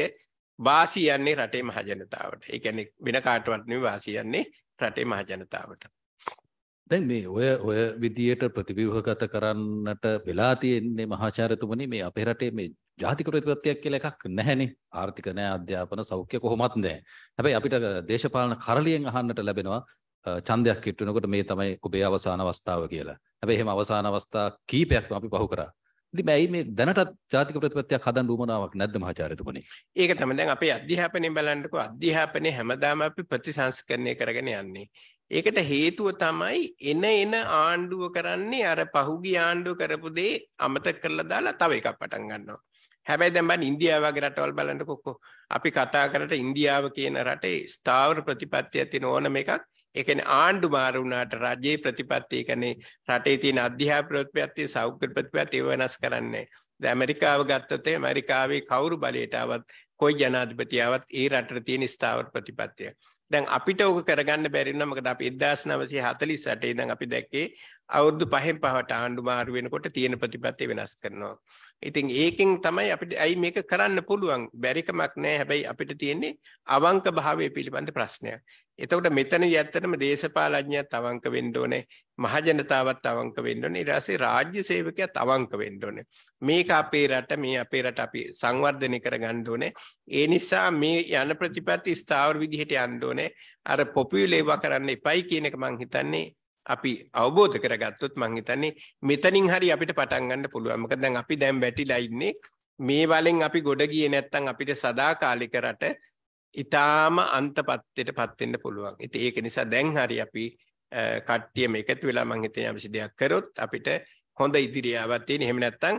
වාසියන්නේ රටේ මහජනතාවට. ඒ කියන්නේ වෙන කාටවත් නෙවෙයි වාසියන්නේ රටේ මහජනතාවට. දැන් මේ ඔය ඔය විදියට ප්‍රතිව්‍යුහගත කරන්නට වෙලා තියෙන්නේ මහාචාර්යතුමනි මේ අපේ රටේ මේ ජාතික ප්‍රතිපත්තියක් කියලා එකක් නැහැනේ. ආර්ථික නැහැ, අධ්‍යාපන සෞඛ්‍ය කොහොමත් නැහැ. හැබැයි අපිට දේශපාලන කරලියෙන් අහන්නට ලැබෙනවා ඡන්දයක් කිට්ටුනකොට මේ තමයි ඔබේ අවසාන අවස්ථාව කියලා. හැබැයි එහෙම අවසාන අවස්ථා කීපයක්ම අපි පහු කරා. ඉතින් ඇයි මේ දැනටත් ජාතික ප්‍රතිපත්තියක් හදන්න උවමනාවක් නැද්ද මහාචාර්යතුමනි? ඒක තමයි දැන් අපේ අධ්‍යාපනය බලන්නකෝ අධ්‍යාපනයේ හැමදාම අපි ප්‍රතිසංස්කරණය කරගෙන යන්නේ. ඒකට හේතුව තමයි එන එන ආණ්ඩුව කරන්නේ අර පහුගිය ආණ්ඩුව කරපු දේ අමතක කරලා දාලා තව එකක් පටන් ගන්නවා. හැබැයි දැන් බලන්න ඉන්දියාව වගේ රටවල් බලන්නකො අපි කතා කරට ඉන්දියාව කියන රටේ ස්ථාවර ප්‍රතිපත්තිය තියෙන ඕනම එකක් ඒ කියන්නේ ආණ්ඩු මාරු වුණාට රජයේ ප්‍රතිපත්තිය කියන්නේ රටේ තියෙන අධ්‍යාපන ප්‍රතිපත්තිය සෞඛ්‍ය ප්‍රතිපත්තිය වෙනස් කරන්නේ. දැන් ඇමරිකාව ගත්තොත් ඇමරිකාවේ කවුරු බලයට ආවත් කොයි ජනාධිපතියවත් ඒ රටට තියෙන ස්ථාවර ප්‍රතිපත්තියක්. දැන් අපිට ඕක කරගන්න බැරි වුණා මොකද අපි 1948 ඉඳන් අපි දැක්කේ අවුරුදු 5න් 5ට ආණ්ඩු මාරු වෙනකොට තියෙන ප්‍රතිපත්ති වෙනස් කරනවා. ඉතින් ඒකෙන් තමයි අපිට ඇයි මේක කරන්න පුළුවන් බැරිකමක් නැහැ. හැබැයි අපිට තියෙන්නේ අවංක භාවය පිළිබඳ ප්‍රශ්නයක්. එතකොට මෙතනදී ඇත්තටම දේශපාලඥයත් අවංක වෙන්න ඕනේ මහජනතාවත් අවංක වෙන්න ඕනේ ඊට පස්සේ රාජ්‍ය සේවකයාත් අවංක වෙන්න ඕනේ මේක අපේ රට මේ අපේ රට අපි සංවර්ධනය කරගන්න ඕනේ ඒ නිසා මේ යන ප්‍රතිපත්ති ස්ථාවර විදිහට යන්න ඕනේ අර පොපියුලේවා කරන්න එපයි කියන එක මං හිතන්නේ අපි අවබෝධ කරගත්තොත් මං හිතන්නේ මෙතනින් හරි අපිට පටන් ගන්න පුළුවන් මොකද දැන් අපි දැන් වැටිලා ඉන්නේ මේ වලින් අපි ගොඩ ගියේ නැත්නම් අපිට සදාකාලික රට ඊටාම අන්තපත්තයට පත් වෙන්න පුළුවන්. ඉතින් ඒක නිසා දැන් හරි අපි කට්ටියම එකතු වෙලා මං හිතන්නේ අපි දෙයක් කරොත් අපිට හොඳ ඉදිරියාවක් තියෙන. එහෙම නැත්නම්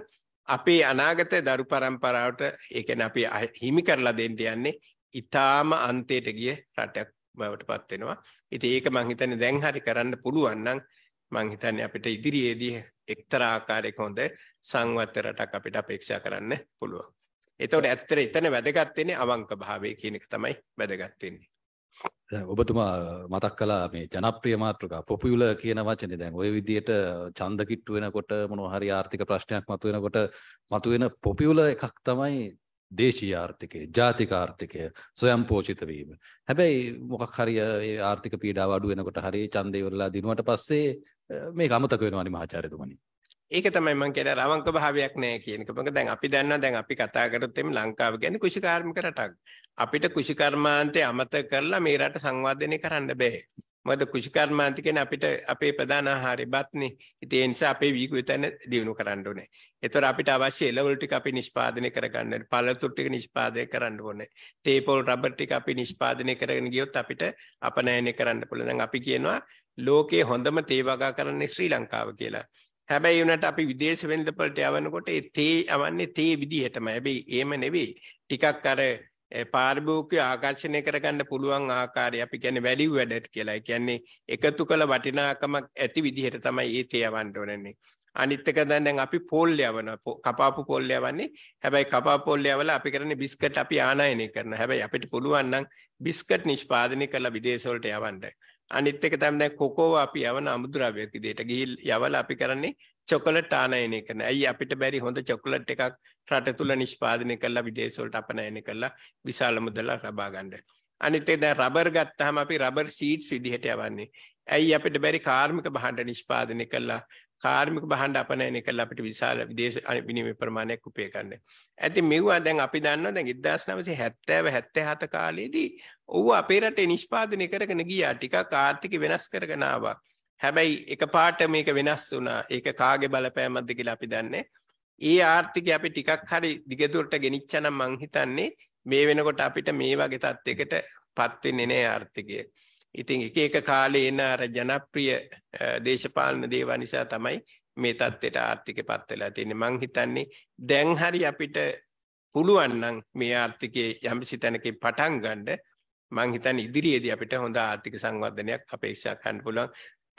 අපේ අනාගත දරු පරම්පරාවට ඒ කියන්නේ අපි හිමි කරලා දෙන්න යන්නේ ඊටාම අන්තයට ගිය රටක් බවට පත් වෙනවා. ඉතින් ඒක මං හිතන්නේ දැන් හරි කරන්න පුළුවන් නම් මං හිතන්නේ අපිට ඉදිරියේදී එක්තරා ආකාරයක හොඳ සංවර්ධ රටක් අපිට අපේක්ෂා කරන්න පුළුවන්. එතකොට ඇත්තට එතන වැදගත් වෙන්නේ අවංක භාවය කියන එක තමයි වැදගත් වෙන්නේ. ඔබතුමා මතක් කළා මේ ජනප්‍රිය මාතෘකා පොපියුලර් කියන වචනේ දැන් ওই විදිහට ඡන්ද කිට්ටු වෙනකොට මොනවා හරි ආර්ථික ප්‍රශ්නයක් මතුවෙනකොට මතුවෙන පොපියුලර් එකක් තමයි දේශීය ආර්ථිකය ජාතික ආර්ථිකය සොයම් පෝෂිත වීම හැබැයි මොකක් හරි ඒ ආර්ථික පීඩාව අඩු වෙනකොට හරි ඡන්දේ වලලා දිනුවට පස්සේ මේක අමතක වෙනවා නේ මහාචාර්යතුමනි ඒක තමයි මම කියන රවංක භාවයක් නැහැ කියන එක. මොකද දැන් අපි දන්නවා දැන් අපි කතා කරොත් එimhe ලංකාව කියන්නේ කුෂිකාර්මික රටක්. අපිට කුෂිකර්මාන්තය අමතක කරලා මේ රට සංවර්ධනය කරන්න බෑ. මොකද කුෂිකර්මාන්ත කියන්නේ අපිට අපේ ප්‍රධාන ආහාරය බත්නේ. ඉතින් ඒ නිසා අපේ වීගුතන දියුණු කරන්න ඕනේ. ඒතර අපිට අවශ්‍ය එළවලු ටික අපි නිෂ්පාදනය කරගන්න ඕනේ. පළතුරු ටික නිෂ්පාදනය කරන්න ඕනේ. තේ පොල් රබර් ටික අපි නිෂ්පාදනය කරගෙන ගියොත් අපිට අපනයනය කරන්න පුළුවන්. දැන් අපි කියනවා ලෝකේ හොඳම තේ වගා කරන්නේ ශ්‍රී ලංකාව කියලා. හැබැයි උනට අපි විදේශ වෙළඳ වලට යවනකොට ඒ තේ යවන්නේ තේ විදිහටම. හැබැයි එහෙම නෙවෙයි. ටිකක් අර පාරිභෝගිකය ආකර්ෂණය කරගන්න පුළුවන් ආකාරය අපි කියන්නේ වැලියු වැඩට කියලා. ඒ කියන්නේ එකතු කළ වටිනාකමක් ඇති විදිහට තමයි ඒ තේ යවන්න ඕනන්නේ. අනිත් එක දැන් දැන් අපි පෝල් යවනවා. කපාපු පෝල් යවන්නේ. හැබැයි කපාපු පෝල් යවලා අපි කරන්නේ බිස්කට් අපි ආනයනය කරනවා. හැබැයි අපිට පුළුවන් නම් බිස්කට් නිෂ්පාදනය කරලා විදේශ වලට යවන්න. අනිත් එක තමයි දැන් කොකෝව අපි යවන අමුද්‍රව්‍යයක් විදිහට ගිහිල් යවලා අපි කරන්නේ චොකලට් ආනයනය කරන. ඇයි අපිට බැරි හොඳ චොකලට් එකක් රට තුල නිෂ්පාදනය කරලා විදේශ වලට අපනයනය කරලා විශාල මුදලක් ලබා ගන්න. අනිත් එක දැන් රබර් ගත්තාම අපි රබර් සීඩ්ස් විදිහට යවන්නේ. ඇයි අපිට බැරි කාර්මික භාණ්ඩ නිෂ්පාදනය කරලා කාර්මික භාණ්ඩ අපනයනය කරලා අපිට විශාල විදේශ විනිමය ප්‍රමාණයක් උපය ගන්න. ඇති මෙවුවා දැන් අපි දන්නවා දැන් 1970 77 කාලේදී ඔව්ව අපේ රටේ නිෂ්පාදනය කරගෙන ගියා ටිකක් ආර්ථික වෙනස් කරගෙන ආවා. හැබැයි එකපාරට මේක වෙනස් වුණා. ඒක කාගේ බලපෑමක්ද කියලා අපි දන්නේ. ඒ ආර්ථිකය අපි ටිකක් හරි දිගදුරට ගෙනිච්චා නම් මං හිතන්නේ මේ වෙනකොට අපිට මේ වගේ තත්යකට පත් වෙන්නේ නැහැ ආර්ථිකය. ඉතින් එක එක කාලේ එන අර ජනප්‍රිය දේශපාලන දේවා නිසා තමයි මේ තත්ත්වයට ආර්ථිකපත් වෙලා තියෙන්නේ. මං හිතන්නේ දැන් හරි අපිට පුළුවන් නම් මේ ආර්ථිකයේ යම්කිසි තැනකින් පටන් ගන්න මම හිතන්නේ ඉදිරියේදී අපිට හොඳ ආර්ථික සංවර්ධනයක් අපේක්ෂා කරන්න පුළුවන්.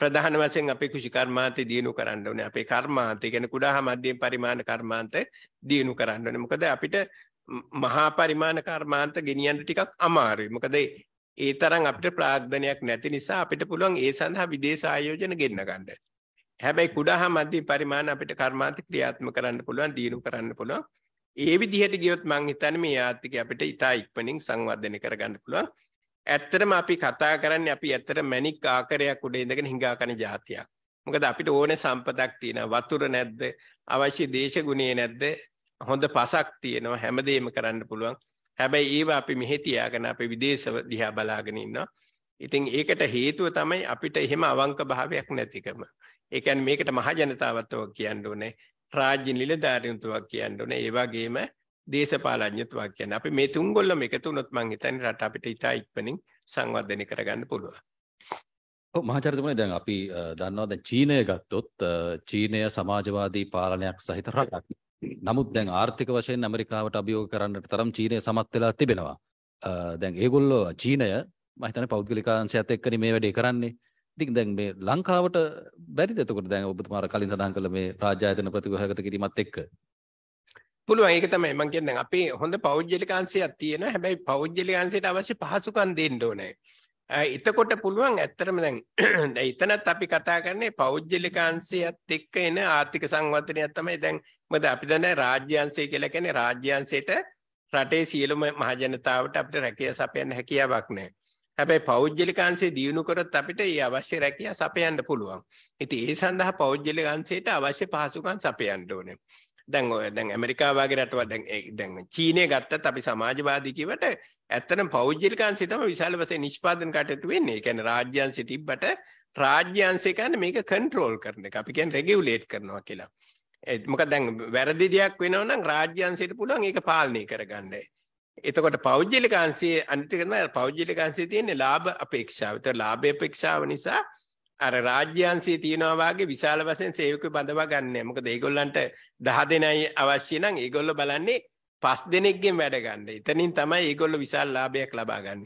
ප්‍රධාන වශයෙන් අපේ කෘෂි කර්මාන්තය දියුණු කරන්න ඕනේ. අපේ කර්මාන්තය කියන්නේ කුඩා හා මධ්‍යම පරිමාණ කර්මාන්තය දියුණු කරන්න ඕනේ. මොකද අපිට මහා පරිමාණ කර්මාන්ත ගෙනියන්න ටිකක් අමාරුයි. මොකද ඒ තරම් අපිට ප්‍රාග්ධනයක් නැති නිසා අපිට පුළුවන් ඒ සඳහා විදේශ ආයෝජන ගෙන්න ගන්න. හැබැයි කුඩා හා මධ්‍යම පරිමාණ අපිට කර්මාන්ත ක්‍රියාත්මක කරන්න පුළුවන්, දියුණු කරන්න පුළුවන්. ඒ විදිහට ගියොත් මං හිතන්නේ මේ ආර්ථිකය අපිට ඉතා ඉක්මනින් සංවර්ධනය කරගන්න පුළුවන්. ඇත්තටම අපි කතා කරන්නේ අපි ඇත්තට මැණික් ආකාරයක් උඩ ඉඳගෙන හිඟා කන જાතියක්. මොකද අපිට ඕනේ සම්පතක් තියෙනවා. වතුර නැද්ද? අවශ්‍ය දේශගුණේ නැද්ද? හොඳ පසක් තියෙනවා. හැමදේම කරන්න පුළුවන්. හැබැයි ඒව අපි මෙහි තියාගෙන අපි විදේශ දිහා බලාගෙන ඉන්නවා. ඉතින් ඒකට හේතුව තමයි අපිට එහෙම අවංක භාවයක් නැතිකම. ඒ කියන්නේ මේකට මහ ජනතාවත් ඔය කියන්න ඕනේ. රාජ්‍ය නිලධාරීන්තුවක් කියන්න ඕනේ. ඒ වගේම දේශපාලඥතුවක් කියන්නේ. අපි මේ තුන්ගොල්ලම එකතු වුණොත් මං හිතන්නේ රට අපිට ඉතා ඉක්මනින් සංවර්ධනය කරගන්න පුළුවන්. ඔව් මහාචාර්යතුමනි දැන් අපි දන්නවා දැන් චීනය ගත්තොත් චීනය සමාජවාදී පාලනයක් සහිත රටක්. නමුත් දැන් ආර්ථික වශයෙන් ඇමරිකාවට අභියෝග කරන්නට තරම් චීනය සමත් වෙලා තිබෙනවා. දැන් ඒගොල්ලෝ චීනය මම හිතන්නේ පෞද්ගලිකාංශයත් එක්කනේ මේ වැඩේ කරන්නේ. ඉතින් දැන් මේ ලංකාවට බැරිද එතකොට දැන් ඔබතුමා අර කලින් සඳහන් කළ මේ රාජ්‍යායතන ප්‍රතිවහගත කිරීමත් එක්ක පුළුවන් ඒක තමයි මම කියන්නේ අපේ හොඳ පෞද්ගලිකාංශයක් තියෙන හැබැයි පෞද්ගලිකාංශයට අවශ්‍ය පහසුකම් දෙන්න ඕනේ. එතකොට පුළුවන් ඇත්තටම දැන් එතනත් අපි කතා කරන්නේ පෞද්ගලිකාංශයත් එක්ක එන ආර්ථික සංවර්ධනයක් තමයි දැන් මොකද අපි දැන් රාජ්‍යාංශය කියලා කියන්නේ රාජ්‍යාංශයට රටේ සියලුම මහජනතාවට අපිට රැකිය සපයන්න හැකියාවක් නැහැ. හැබැයි පෞද්ගලික අංශය දියුණු කරත් අපිට ඒ අවශ්‍ය රැකියා සපයන්න පුළුවන්. ඉතින් ඒ සඳහා පෞද්ගලික අංශයට අවශ්‍ය පහසුකම් සපයන්න ඕනේ. දැන් ඔය දැන් ඇමරිකාව වගේ රටවල් දැන් දැන් චීනය ගත්තත් අපි සමාජවාදී කිව්වට ඇත්තටම පෞද්ගලික අංශය තමයි විශාල වශයෙන් නිෂ්පාදන කටයුතු වෙන්නේ. ඒ කියන්නේ රාජ්‍ය අංශය තිබ්බට රාජ්‍ය අංශය කියන්නේ මේක කන්ට්‍රෝල් කරන එක. අපි කියන්නේ රෙගියුලේට් කරනවා කියලා. මොකද දැන් වැරදි දෙයක් වෙනවා නම් රාජ්‍ය අංශයට පුළුවන් ඒක පාලනය කරගන්න. එතකොට පෞද්ගලික අංශයේ අනිත් එක තමයි පෞද්ගලික අංශයේ තියෙන ලාභ අපේක්ෂාව. ඒතර ලාභ අපේක්ෂාව නිසා අර රාජ්‍ය අංශයේ තියනවා වාගේ විශාල වශයෙන් සේවකයෝ බඳවා ගන්නෑ. මොකද ඒගොල්ලන්ට 10 දෙනයි අවශ්‍ය නම් ඒගොල්ලෝ බලන්නේ පස් දෙනෙක්ගෙන් වැඩ ගන්න. එතනින් තමයි ඒගොල්ලෝ විශාල ලාභයක් ලබා ගන්න.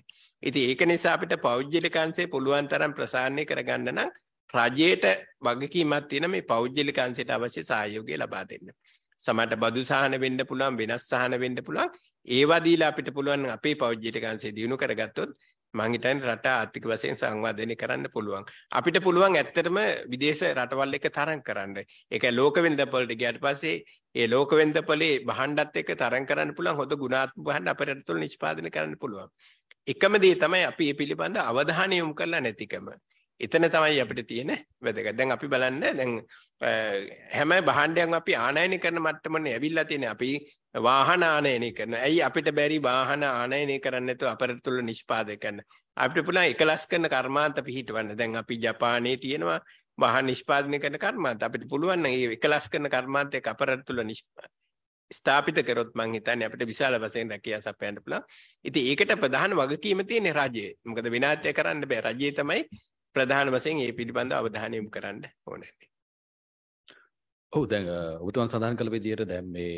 ඉතින් ඒක නිසා අපිට පෞද්ගලික අංශේ පුළුවන් තරම් ප්‍රසාරණය කරගන්න නම් රජයට වගකීමක් තියෙන මේ පෞද්ගලික අංශයට අවශ්‍ය සහයෝගය ලබා දෙන්න. සමහරට බදු සහන වෙන්න පුළුවන්, වෙනස් සහන වෙන්න පුළුවන්. ඒවා දීලා අපිට පුළුවන් අපේ පෞද්ගලික කාංශය දිනු කරගත්තොත් මං හිතන්නේ රට ආර්ථික වශයෙන් සංවර්ධනය කරන්න පුළුවන්. අපිට පුළුවන් ඇත්තටම විදේශ රටවල් එක තරම් කරන්න. ඒක ලෝක වෙන්දපලට ගියාට පස්සේ ඒ ලෝක වෙන්දපලේ භාණ්ඩත් එක්ක තරම් කරන්න පුළුවන් හොඳ ගුණාත්මක භාණ්ඩ අපේ රට තුළ නිෂ්පාදනය කරන්න පුළුවන්. එකම දේ තමයි අපි මේ පිළිබඳ අවධානය යොමු කරලා නැතිකම. එතන තමයි අපිට තියෙන වැදගත්. දැන් අපි බලන්න දැන් හැම භාණ්ඩයක්ම අපි ආනයනය කරන මට්ටමනේ ඇවිල්ලා තියෙන. අපි වාහන ආනයනය කරන. ඇයි අපිට බැරි වාහන ආනයනය කරන්න නැතුව අපර තුල නිෂ්පාදනය කරන්න. අපිට පුළුවන් එකලස් කරන කර්මාන්ත පිහිටවන්න. දැන් අපි ජපානයේ තියෙනවා වාහන නිෂ්පාදනය කරන කර්මාන්ත. අපිට පුළුවන් නම් එකලස් කරන කර්මාන්ත එක අපර තුල ස්ථාපිත කරොත් මං හිතන්නේ අපිට විශාල වශයෙන් රැකියාව සපයන්න පුළුවන්. ඉතින් ඒකට ප්‍රධාන වගකීම තියෙන්නේ රජය. මොකද විනාශය කරන්න බෑ. රජය තමයි ප්‍රධාන වශයෙන් මේ පිළිබඳව අවධානය යොමු කරන්න ඕනේ. ඔහු දැන් ඔබතුමන් සඳහන් කළ විදිහට දැන් මේ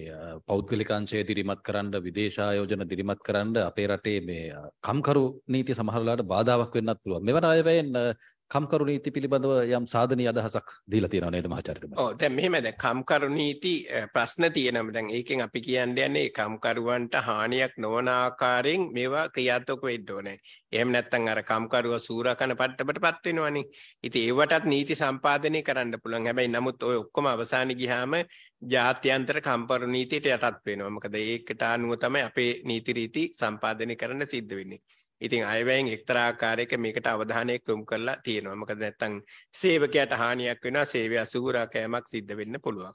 පෞද්ගලික අංශය දිරිමත් කරන්න විදේශායෝජන දිරිමත් කරන්න අපේ රටේ මේ කම්කරු නීතිය සමහර වෙලාවට බාධාවක් වෙන්නත් පුළුවන්. මෙවන අයවැයෙන් කම්කරු නීති පිළිබඳව යම් සාධනීය අදහසක් දීලා තියෙනවා නේද මහාචාර්යතුමා? ඔව් දැන් මෙහෙම දැන් කම්කරු නීති ප්‍රශ්න තියෙනවා. දැන් ඒකෙන් අපි කියන්නේ යන්නේ කම්කරුවන්ට හානියක් නොවන ආකාරයෙන් මේවා ක්‍රියාත්මක වෙන්න ඕනේ. එහෙම නැත්නම් අර කම්කරුවා සූරකන පට්ටපටපත් වෙනවනේ. ඉතින් ඒවටත් නීති සම්පාදනය කරන්න පුළුවන්. හැබැයි නමුත් ඔය ඔක්කොම අවසානයේ ගියාම ජාත්‍යන්තර කම්කරු නීතියට යටත් වෙනවා. මොකද ඒකට අනුව තමයි අපේ නීති රීති සම්පාදනය කරන්න සිද්ධ වෙන්නේ. ඉතින් අයවැයෙන් එක්තරා ආකාරයක මේකට අවධානය යොමු කරලා තියෙනවා. මොකද නැත්තම් සේවකයාට හානියක් වෙනවා, සේවය අසුහුරා කෑමක් සිද්ධ වෙන්න පුළුවන්.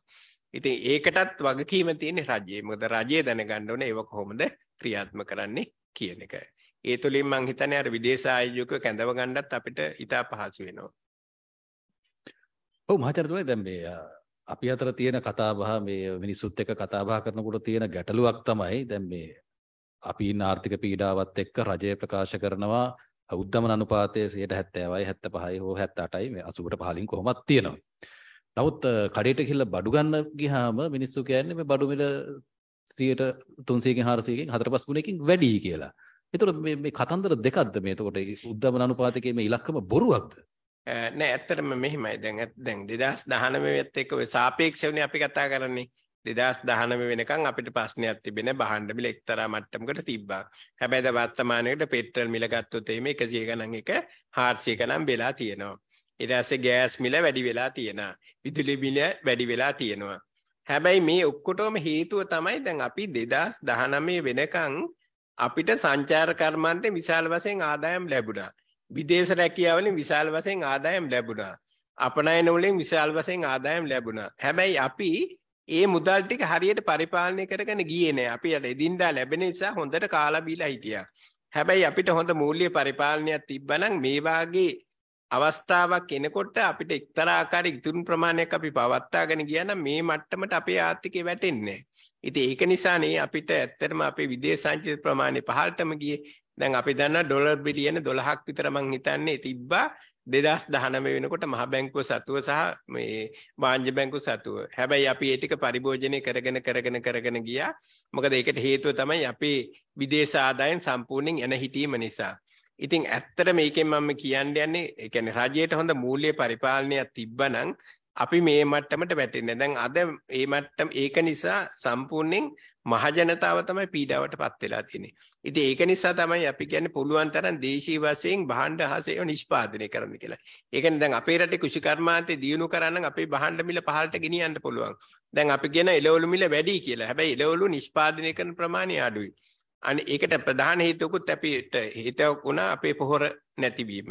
ඉතින් ඒකටත් වගකීම තියෙන්නේ රජයේ. මොකද රජය දැනගන්න ඕනේ ඒව කොහොමද ක්‍රියාත්මක කරන්නේ කියන එක. ඒ තුලින් මං හිතන්නේ අර විදේශ ආයෝජකව කැඳව ගන්නත් අපිට ඉතා පහසු වෙනවා. ඔව් මහාචාර්යතුමනි දැන් මේ අපි අතර තියෙන කතාබහ මේ මිනිස්සුත් එක්ක කතාබහ කරනකොට තියෙන ගැටලුවක් තමයි දැන් මේ අපි ඉන්න ආර්ථික පීඩාවත් එක්ක රජය ප්‍රකාශ කරනවා උද්දමන අනුපාතය 70යි 75යි හෝ 78යි මේ 80ට පහලින් කොහොමත් තියෙනවා. නමුත් කඩේට ගිහිල්ලා බඩු ගන්න ගියාම මිනිස්සු කියන්නේ මේ බඩු මිල 100ට 300කින් 400කින් 4-5 ගුණයකින් වැඩි කියලා. එතකොට මේ මේ කතන්දර දෙකක්ද මේ එතකොට උද්දමන අනුපාතකයේ මේ ඉලක්කම බොරුවක්ද? නෑ ඇත්තටම මෙහෙමයි දැන් දැන් 2019 වෙත් එක්ක ඔය සාපේක්ෂවනේ අපි කතා කරන්නේ. 2019 වෙනකන් අපිට ප්‍රශ්නයක් තිබෙන බහන්න මිල එක්තරා මට්ටමකට තිබ්බා. හැබැයි දැන් වර්තමානයේට පෙට්‍රල් මිල ගත්තොත් එimhe 100 ගණන් එක 400 ගණන් වෙලා තියෙනවා. ඊට පස්සේ ගෑස් මිල වැඩි වෙලා තියෙනවා. විදුලි මිල වැඩි වෙලා තියෙනවා. හැබැයි මේ ඔක්කොටම හේතුව තමයි දැන් අපි 2019 වෙනකන් අපිට සංචාර කර්මන්තේ විශාල වශයෙන් ආදායම් ලැබුණා. විදේශ රැකියාවලින් විශාල වශයෙන් ආදායම් ලැබුණා. අපනයන වලින් විශාල වශයෙන් ආදායම් ලැබුණා. හැබැයි අපි ඒ මුදල් ටික හරියට පරිපාලනය කරගෙන ගියේ නෑ. අපිට එදින්දා ලැබෙන නිසා හොඳට කාලා බීලා හිටියා. හැබැයි අපිට හොඳ මූල්‍ය පරිපාලනයක් තිබ්බනම් මේ වාගේ අවස්ථාවක් එනකොට අපිට එක්තරා ආකාරයක ඉතුරු ප්‍රමාණයක් අපි පවත්වාගෙන ගියා නම් මේ මට්ටමට අපේ ආර්ථිකය වැටෙන්නේ ඉතින් ඒක නිසානේ අපිට ඇත්තටම අපේ විදේශ සංචිත ප්‍රමාණය පහළටම ගියේ. දැන් අපි දන්නා ඩොලර් බිලියන 12ක් විතර මං හිතන්නේ තිබ්බා. දෙදස් දහනම වෙනකොට මහ බැංකුව සතුව සහ මේ වාංජ බැංකු සතුව හැබැයි අපි ඒටික පරිභෝජනය කරගෙන කරගෙන කරගෙන ගියා මොකද ඒකට හේතුව තමයි අපේ විදේශආදායන් සම්පූර්ණයෙන් එන හිටීම නිසා ඉතින් ඇත්තට මේකෙන් මම කියන්න යන්නේ ඒ කියන්නේ රජයට හොඳ මූල්‍ය පරිපාලනයක් තිබ්බනම් අපි මේ මට්ටමට වැටෙන්නේ. දැන් අද මේ මට්ටම ඒක නිසා සම්පූර්ණයෙන් මහජනතාව තමයි පීඩාවටපත් වෙලා තියෙන්නේ. ඉතින් ඒක නිසා තමයි අපි කියන්නේ පුළුවන් තරම් දේශීය වශයෙන් භාණ්ඩ හසේව නිෂ්පාදනය කරන්න කියලා. ඒ කියන්නේ දැන් අපේ රටේ කෘෂිකර්මාන්තේ දියුණු කරන්න අපේ භාණ්ඩ මිල පහළට ගෙනියන්න පුළුවන්. දැන් අපි කියන එළවලු මිල වැඩි කියලා. හැබැයි එළවලු නිෂ්පාදනය කරන ප්‍රමාණය අඩුයි. අනේ ඒකට ප්‍රධාන හේතුවකුත් අපිට හේතුවක් වුණා අපේ පොහොර නැතිවීම.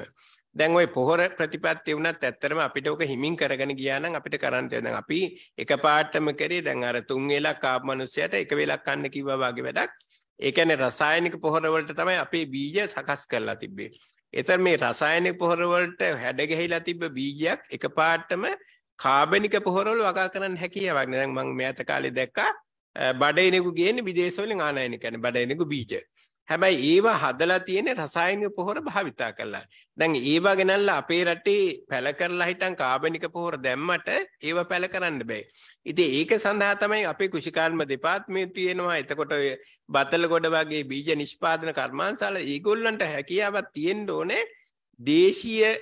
දැන් ওই පොහොර ප්‍රතිපත්තිය වුණත් ඇත්තටම අපිට ඔක හිමින් කරගෙන ගියා නම් අපිට කරන්න තියෙන දැන් අපි එකපාරටම කරේ දැන් අර තුන් වෙලක් ආපු මිනිස්සයට එක වෙලක් කන්න කිව්වා වගේ වැඩක්. ඒ කියන්නේ රසායනික පොහොර වලට තමයි අපේ බීජ සකස් කරලා තිබ්බේ. ඒතර මේ රසායනික පොහොර වලට හැඩ ගැහිලා තිබ්බ බීජයක් එකපාරටම කාබනික පොහොර වල වගා කරන්න හැකියාවක් නෑ. දැන් මම මෑත කාලේ දැක්කා බඩේනෙකු ගේන්නේ විදේශ වලින් ආනයන කරන බඩේනෙකු බීජ. හැබැයි ඒවා හදලා තියෙන රසායනික පොහොර භාවිතා කරලා. දැන් ඒවා ගෙනල්ලා අපේ රටේ පැල කරලා හිටන් කාබනික පොහොර දැම්මට ඒවා පැල කරන්න බෑ. ඉතින් ඒක සඳහා තමයි අපේ කෘෂිකර්ම දෙපාර්තමේන්තුව තියෙනවා. එතකොට ඔය බතලගොඩ වගේ බීජ නිෂ්පාදන කර්මාන්තශාලා ඒගොල්ලන්ට හැකියාවක් තියෙන්න ඕනේ දේශීය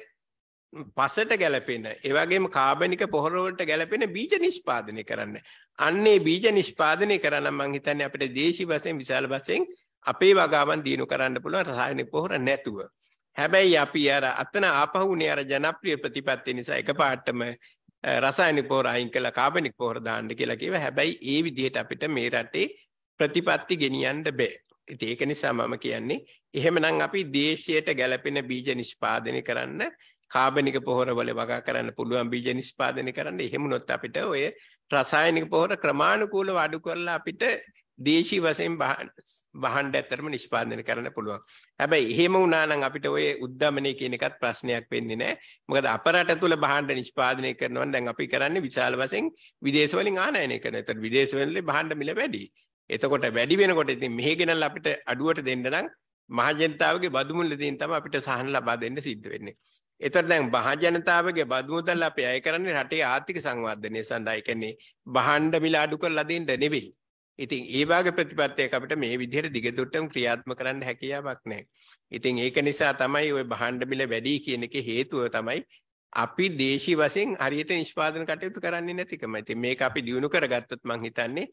පසට ගැලපෙන ඒ වගේම කාබනික පොහොර වලට ගැලපෙන බීජ නිෂ්පාදනය කරන්න. අන්නේ බීජ නිෂ්පාදනය කරනම් මං හිතන්නේ අපිට දේශීය වශයෙන් විශාල වශයෙන් අපේ වගාවන් දිනු කරන්න පුළුවන් රසායනික පොහොර නැතුව. හැබැයි අපි අර අතන ආපහුනේ අර ජනප්‍රිය ප්‍රතිපත්තිය නිසා එකපාරටම රසායනික පොහොර අයින් කළා කාබනික පොහොර දාන්න කියලා කිව්වා. හැබැයි ඒ විදිහට අපිට මේ රටේ ප්‍රතිපත්ති ගෙනියන්න බෑ. ඉතින් ඒක නිසා මම කියන්නේ එහෙමනම් අපි දේශයට ගැළපෙන බීජ නිෂ්පාදනය කරන්න කාබනික පොහොරවල වගා කරන්න පුළුවන් බීජ නිෂ්පාදනය කරන්න එහෙම නොත් අපිට ඔය රසායනික පොහොර ක්‍රමානුකූලව අඩු කරලා අපිට දේශී වශයෙන් වහන්න ඇත්තරම නිෂ්පාදනය කරන්න පුළුවන්. හැබැයි එහෙම වුණා නම් අපිට ওই උද්දමනය කියන එකත් ප්‍රශ්නයක් වෙන්නේ නැහැ. මොකද අප රට තුල භාණ්ඩ නිෂ්පාදනය කරනවා දැන් අපි කරන්නේ විශාල වශයෙන් විදේශ වලින් ආනයනය කරනවා. ඒතර විදේශ වලින් භාණ්ඩ මිල වැඩි. එතකොට වැඩි වෙනකොට ඉතින් මෙහෙ ගෙනල්ලා අපිට අඩුවට දෙන්න නම් මහජනතාවගේ බදු මුල්ලදීන් තමයි අපිට සහන ලබා දෙන්න සිද්ධ වෙන්නේ. එතකොට දැන් මහජනතාවගේ බදු මුදල් අපි අය කරන්නේ රටේ ආර්ථික සංවර්ධනය සඳහා. ඒ කියන්නේ භාණ්ඩ මිල අඩු කරලා දෙන්න නෙවෙයි. ඉතින් ඒ වාගේ ප්‍රතිපත්තියක් අපිට මේ විදිහට දිගටම ක්‍රියාත්මක කරන්න හැකියාවක් නැහැ. ඉතින් ඒක නිසා තමයි ওই භාණ්ඩ මිල වැඩි කියන එකේ හේතුව තමයි අපි දේශී වශයෙන් හරියට නිෂ්පාදන කටයුතු කරන්නේ නැතිකම. ඉතින් මේක අපි දිනු කරගත්තොත් මං හිතන්නේ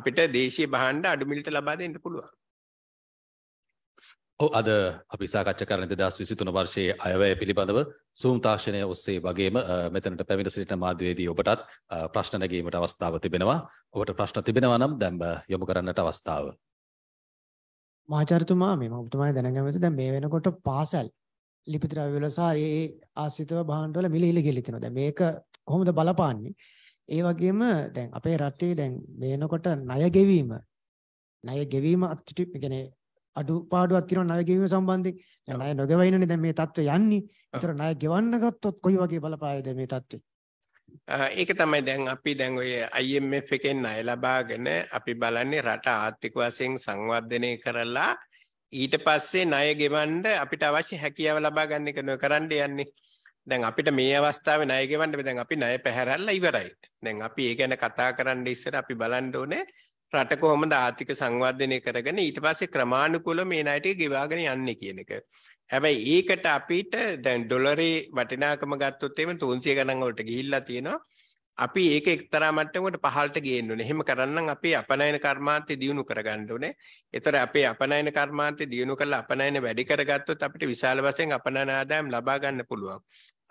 අපිට දේශීය භාණ්ඩ අඩු මිලට ලබා දෙන්න පුළුවන්. අද අපි සාකච්ඡා කරන 2023 වර්ෂයේ අයවැය පිළිබඳව සූම් තාක්ෂණය ඔස්සේ වගේම මෙතනට පැමිණ සිටින මාධ්‍යවේදී ඔබටත් ප්‍රශ්න නැගීමට අවස්ථාව තිබෙනවා. ඔබට ප්‍රශ්න තිබෙනවා නම් දැන් යොමු කරන්නට අවස්ථාව. මහාචාර්යතුමා මේ මම ඔබතුමායි දැනගමතු දැන් මේ වෙනකොට පාසල් ලිපි ද්‍රව්‍ය වල සහ ඒ ආශ්‍රිතව භාණ්ඩ වල මිලිහිලි ගිලි තිනවා. දැන් මේක කොහොමද බලපාන්නේ? ඒ වගේම දැන් අපේ රටේ දැන් මේ වෙනකොට ණය ගෙවීම ණය ගෙවීම අත්‍යිටි කියන්නේ අඩු පාඩුවක් තියෙනවා ණය ගෙවීම සම්බන්ධයෙන්. දැන් ණය නොගෙව ඉන්නේ දැන් මේ තත්ත්වය යන්නේ. ඒතර ණය ගෙවන්න ගත්තොත් කොයි වගේ බලපායද මේ තත්ත්වේ? ඒක තමයි දැන් අපි දැන් ඔය IMF එකෙන් ණය ලබාගෙන අපි බලන්නේ රට ආර්ථික වශයෙන් සංවර්ධනය කරලා ඊට පස්සේ ණය ගෙවන්න අපිට අවශ්‍ය හැකියාව ලබා ගන්න එක කරන්න යන්නේ. දැන් අපිට මේ අවස්ථාවේ ණය ගෙවන්න දැන් අපි ණය පැහැරලා ඉවරයි. දැන් අපි ඒ ගැන කතා කරන්න ඉස්සර අපි බලන්න ඕනේ රට කොහොමද ආර්ථික සංවර්ධනය කරගෙන ඊට පස්සේ ක්‍රමානුකූලව මේ ණයට ගෙවාගෙන යන්නේ කියන එක. හැබැයි ඒකට අපිට දැන් ඩොලරේ වටිනාකම ගත්තොත් එහෙම 300 ගණන් වලට ගිහිල්ලා තියෙනවා. අපි ඒක එක්තරා මට්ටමකට පහළට ගේන්න ඕනේ. එහෙම කරන්නම් අපේ අපනයන කර්මාන්තය දියුණු කරගන්න ඕනේ. ඒතර අපේ අපනයන කර්මාන්තය දියුණු කරලා අපනයන වැඩි කරගත්තොත් අපිට විශාල වශයෙන් අපනයන ආදායම් ලබා ගන්න පුළුවන්.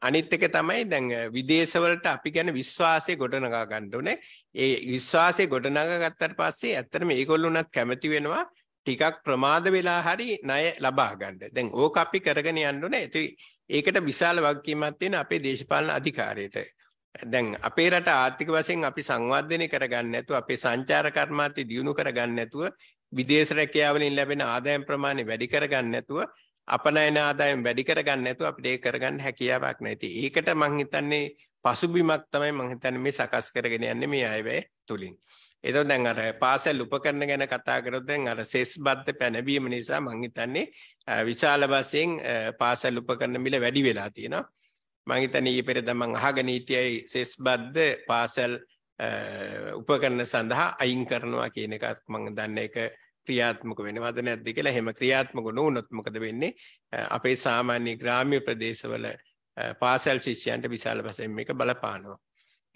අනිත් එක තමයි දැන් විදේශවලට අපි ගැන විශ්වාසය ගොඩනගා ගන්න ඕනේ. ඒ විශ්වාසය ගොඩනගා ගත්තට පස්සේ ඇත්තටම ඒගොල්ලොනත් කැමති වෙනවා ටිකක් ප්‍රමාද වෙලා හරි ණය ලබා ගන්න. දැන් ඕක අපි කරගෙන යන්න ඕනේ. ඒකට විශාල වගකීමක් තියෙන අපේ දේශපාලන අධිකාරියට. දැන් අපේ රට ආර්ථික වශයෙන් අපි සංවර්ධනය කරගන්න නැතුව අපේ සංචාර කර්මාන්තය දියුණු කරගන්න නැතුව විදේශ රැකියාවලින් ලැබෙන ආදායම් ප්‍රමාණය වැඩි කරගන්න නැතුව අපනයන ආදායම් වැඩි කරගන්න නැතුව අපිට ඒක කරගන්න හැකියාවක් නැහැ. ඉතින් ඒකට මම හිතන්නේ පසුබිමක් තමයි මම හිතන්නේ මේ සකස් කරගෙන යන්නේ මේ අයවැය තුලින්. එතකොට දැන් අර පාසල් උපකරණ ගැන කතා කරොත් දැන් අර සෙස් බද්ද පැනවීම නිසා මම හිතන්නේ විශාල වශයෙන් පාසල් උපකරණ මිල වැඩි වෙලා තියෙනවා. මම හිතන්නේ ඊයේ පෙරේද මම අහගෙන හිටියයි සෙස් බද්ද පාසල් උපකරණ සඳහා අයින් කරනවා කියන එකත් මම දන්නේ ඒක ක්‍රියාත්මක වෙනවද නැද්ද කියලා එහෙම ක්‍රියාත්මක නොවුනොත් මොකද වෙන්නේ අපේ සාමාන්‍ය ග්‍රාමීය ප්‍රදේශවල පාසල් ශිෂ්‍යයන්ට විශාල වශයෙන් මේක බලපානවා.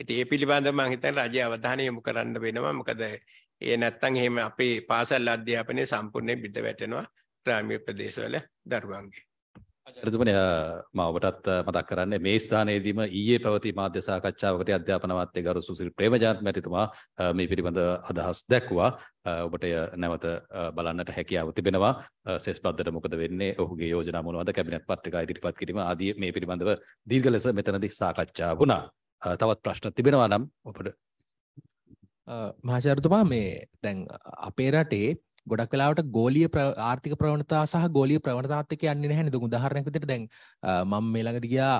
ඉතින් ඒ පිළිබඳව මම හිතන්නේ රජය අවධානය යොමු කරන්න වෙනවා. මොකද ඒ නැත්තම් එහෙම අපේ පාසල් අධ්‍යාපනය සම්පූර්ණයෙන් බිඳ වැටෙනවා ග්‍රාමීය ප්‍රදේශවල දරුවන්ගේ. ඇරතුමනය ම ඔබටත් මතක් කරන්න මේ ස්ථානයේදීම ඒ පැවති මාධ්‍ය සාකච්ඡාවකට අධ්‍යාපනවත්තේ ගරු සුසිල් ප්‍රේමජාත් මැතිතුමා මේ පිළිබඳ අදහස් දැක්වා ඔබට නැවත බලන්නට හැකියාව තිබෙනවා සෙස් පද්දට මොකද වෙන්නේ ඔහුගේ යෝජනා මොනවද කැබිනට් පත්‍රිකා ඉදිරිපත් කිරීම ආදී මේ පිළිබඳව දීර්ඝ ලෙස මෙතනදී සාකච්ඡා වුණා තවත් ප්‍රශ්න තිබෙනවා නම් ඔබට මහාචාර්යතුමා මේ දැන් අපේ රටේ ගොඩක් වෙලාවට ගෝලිය ආර්ථික ප්‍රවණතා සහ ගෝලිය ප්‍රවණතාත්ක යන්නේ නැහැ නිදුු උදාහරණයක් විදිහට දැන් මම මේ ළඟදී ගියා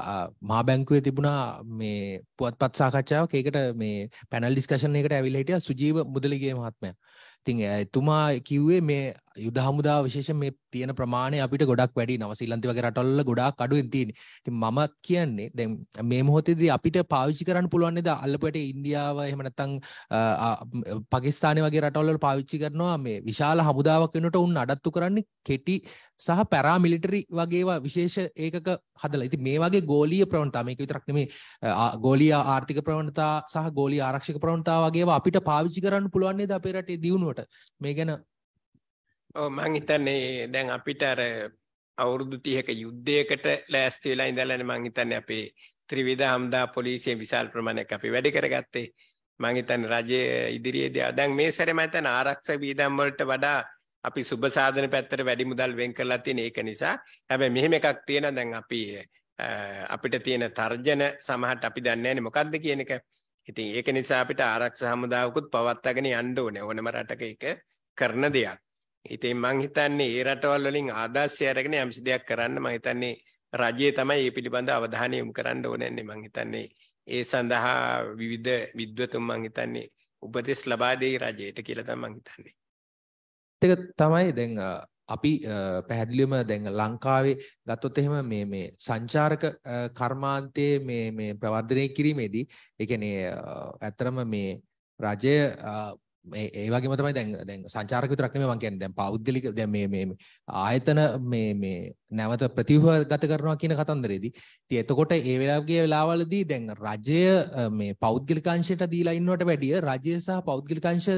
මහා බැංකුවේ තිබුණා මේ පුවත්පත් සාකච්ඡාවක් ඒකට මේ පැනල් ඩිස්කෂන් එකකට ඇවිල්ලා හිටියා සුජීව මුදලිගේ මහත්මයා. ඉතින් එතුමා කිව්වේ මේ යුද හමුදා විශේෂ මේ තියෙන ප්‍රමාණය අපිට ගොඩක් වැඩි නව සිල්ලන්ති වගේ රටවල්ල ගොඩක් අඩුවෙන් තියෙන්නේ. ඉතින් මම කියන්නේ දැන් මේ මොහොතේදී අපිට පාවිච්චි කරන්න පුළුවන් නේද අල්ලපුවට ඉන්දියාව එහෙම නැත්නම් පාකිස්තානය වගේ රටවල්වල පාවිච්චි කරනවා මේ විශාල හමුදාවක් වෙනකොට උන් අඩත්තු කරන්නේ කෙටි සහ පැරාමිලිටරි වගේවා විශේෂ ඒකක හදලා. ඉතින් මේ වගේ ගෝලීය ප්‍රවණතා මේක විතරක් නෙමෙයි ගෝලීය ආර්ථික ප්‍රවණතා සහ ගෝලීය ආරක්ෂක ප්‍රවණතා වගේවා අපිට පාවිච්චි කරන්න පුළුවන් නේද අපේ රටේ දියුණුවට. මේ ගැන ඔව් මං හිතන්නේ දැන් අපිට අර අවුරුදු 30ක යුද්ධයකට ලෑස්ති වෙලා ඉඳලානේ මං හිතන්නේ අපේ ත්‍රිවිධ හමුදා පොලිසිය විශාල ප්‍රමාණයක් අපි වැඩ කරගත්තේ. මං හිතන්නේ රජයේ ඉදිරියේදී දැන් මේ සැරේ මම හිතන්නේ ආරක්ෂක වීදම් වලට වඩා අපි සුබ සාධන පැත්තට වැඩි මුදල් වෙන් කරලා තියෙන ඒක නිසා හැබැයි මෙහෙම එකක් තියෙනවා දැන් අපි අපිට තියෙන තර්ජන සමහරට අපි දන්නේ නැහැනේ මොකද්ද කියන එක. ඉතින් ඒක නිසා අපිට ආරක්ෂක හමුදාවකුත් පවත්වාගෙන යන්න ඕනේ ඕනම රටක ඒක කරන දෙයක්. ඉතින් මං හිතන්නේ ඒ රටවල් වලින් ආදර්ශය අරගෙන යම්සි දෙයක් කරන්න මං හිතන්නේ රජයේ තමයි මේ පිළිබඳ අවධානය යොමු කරන්න ඕනන්නේ මං හිතන්නේ ඒ සඳහා විවිධ විද්වතුන් මං හිතන්නේ උපදෙස් ලබා දෙයි රජයට කියලා තමයි මං හිතන්නේ. ඒක තමයි දැන් අපි පැහැදිලිවම දැන් ලංකාවේ ගත්තොත් එහෙම මේ මේ සංචාරක කර්මාන්තයේ මේ මේ ප්‍රවර්ධනය කිරීමේදී ඒ කියන්නේ ඇත්තරම මේ රජය ඒ වගේම තමයි දැන් දැන් සංචාරක විතරක් නෙමෙයි මම කියන්නේ දැන් පෞද්ගලික දැන් මේ මේ ආයතන මේ මේ නැවත ප්‍රතිව්‍යුහගත කරනවා කියන කතන්දරේදී ඉතින් එතකොට ඒ වෙලාවගේ වෙලාවවලදී දැන් රජය මේ පෞද්ගලික අංශයට දීලා ඉන්නවට වැඩිය රජය සහ පෞද්ගලික අංශ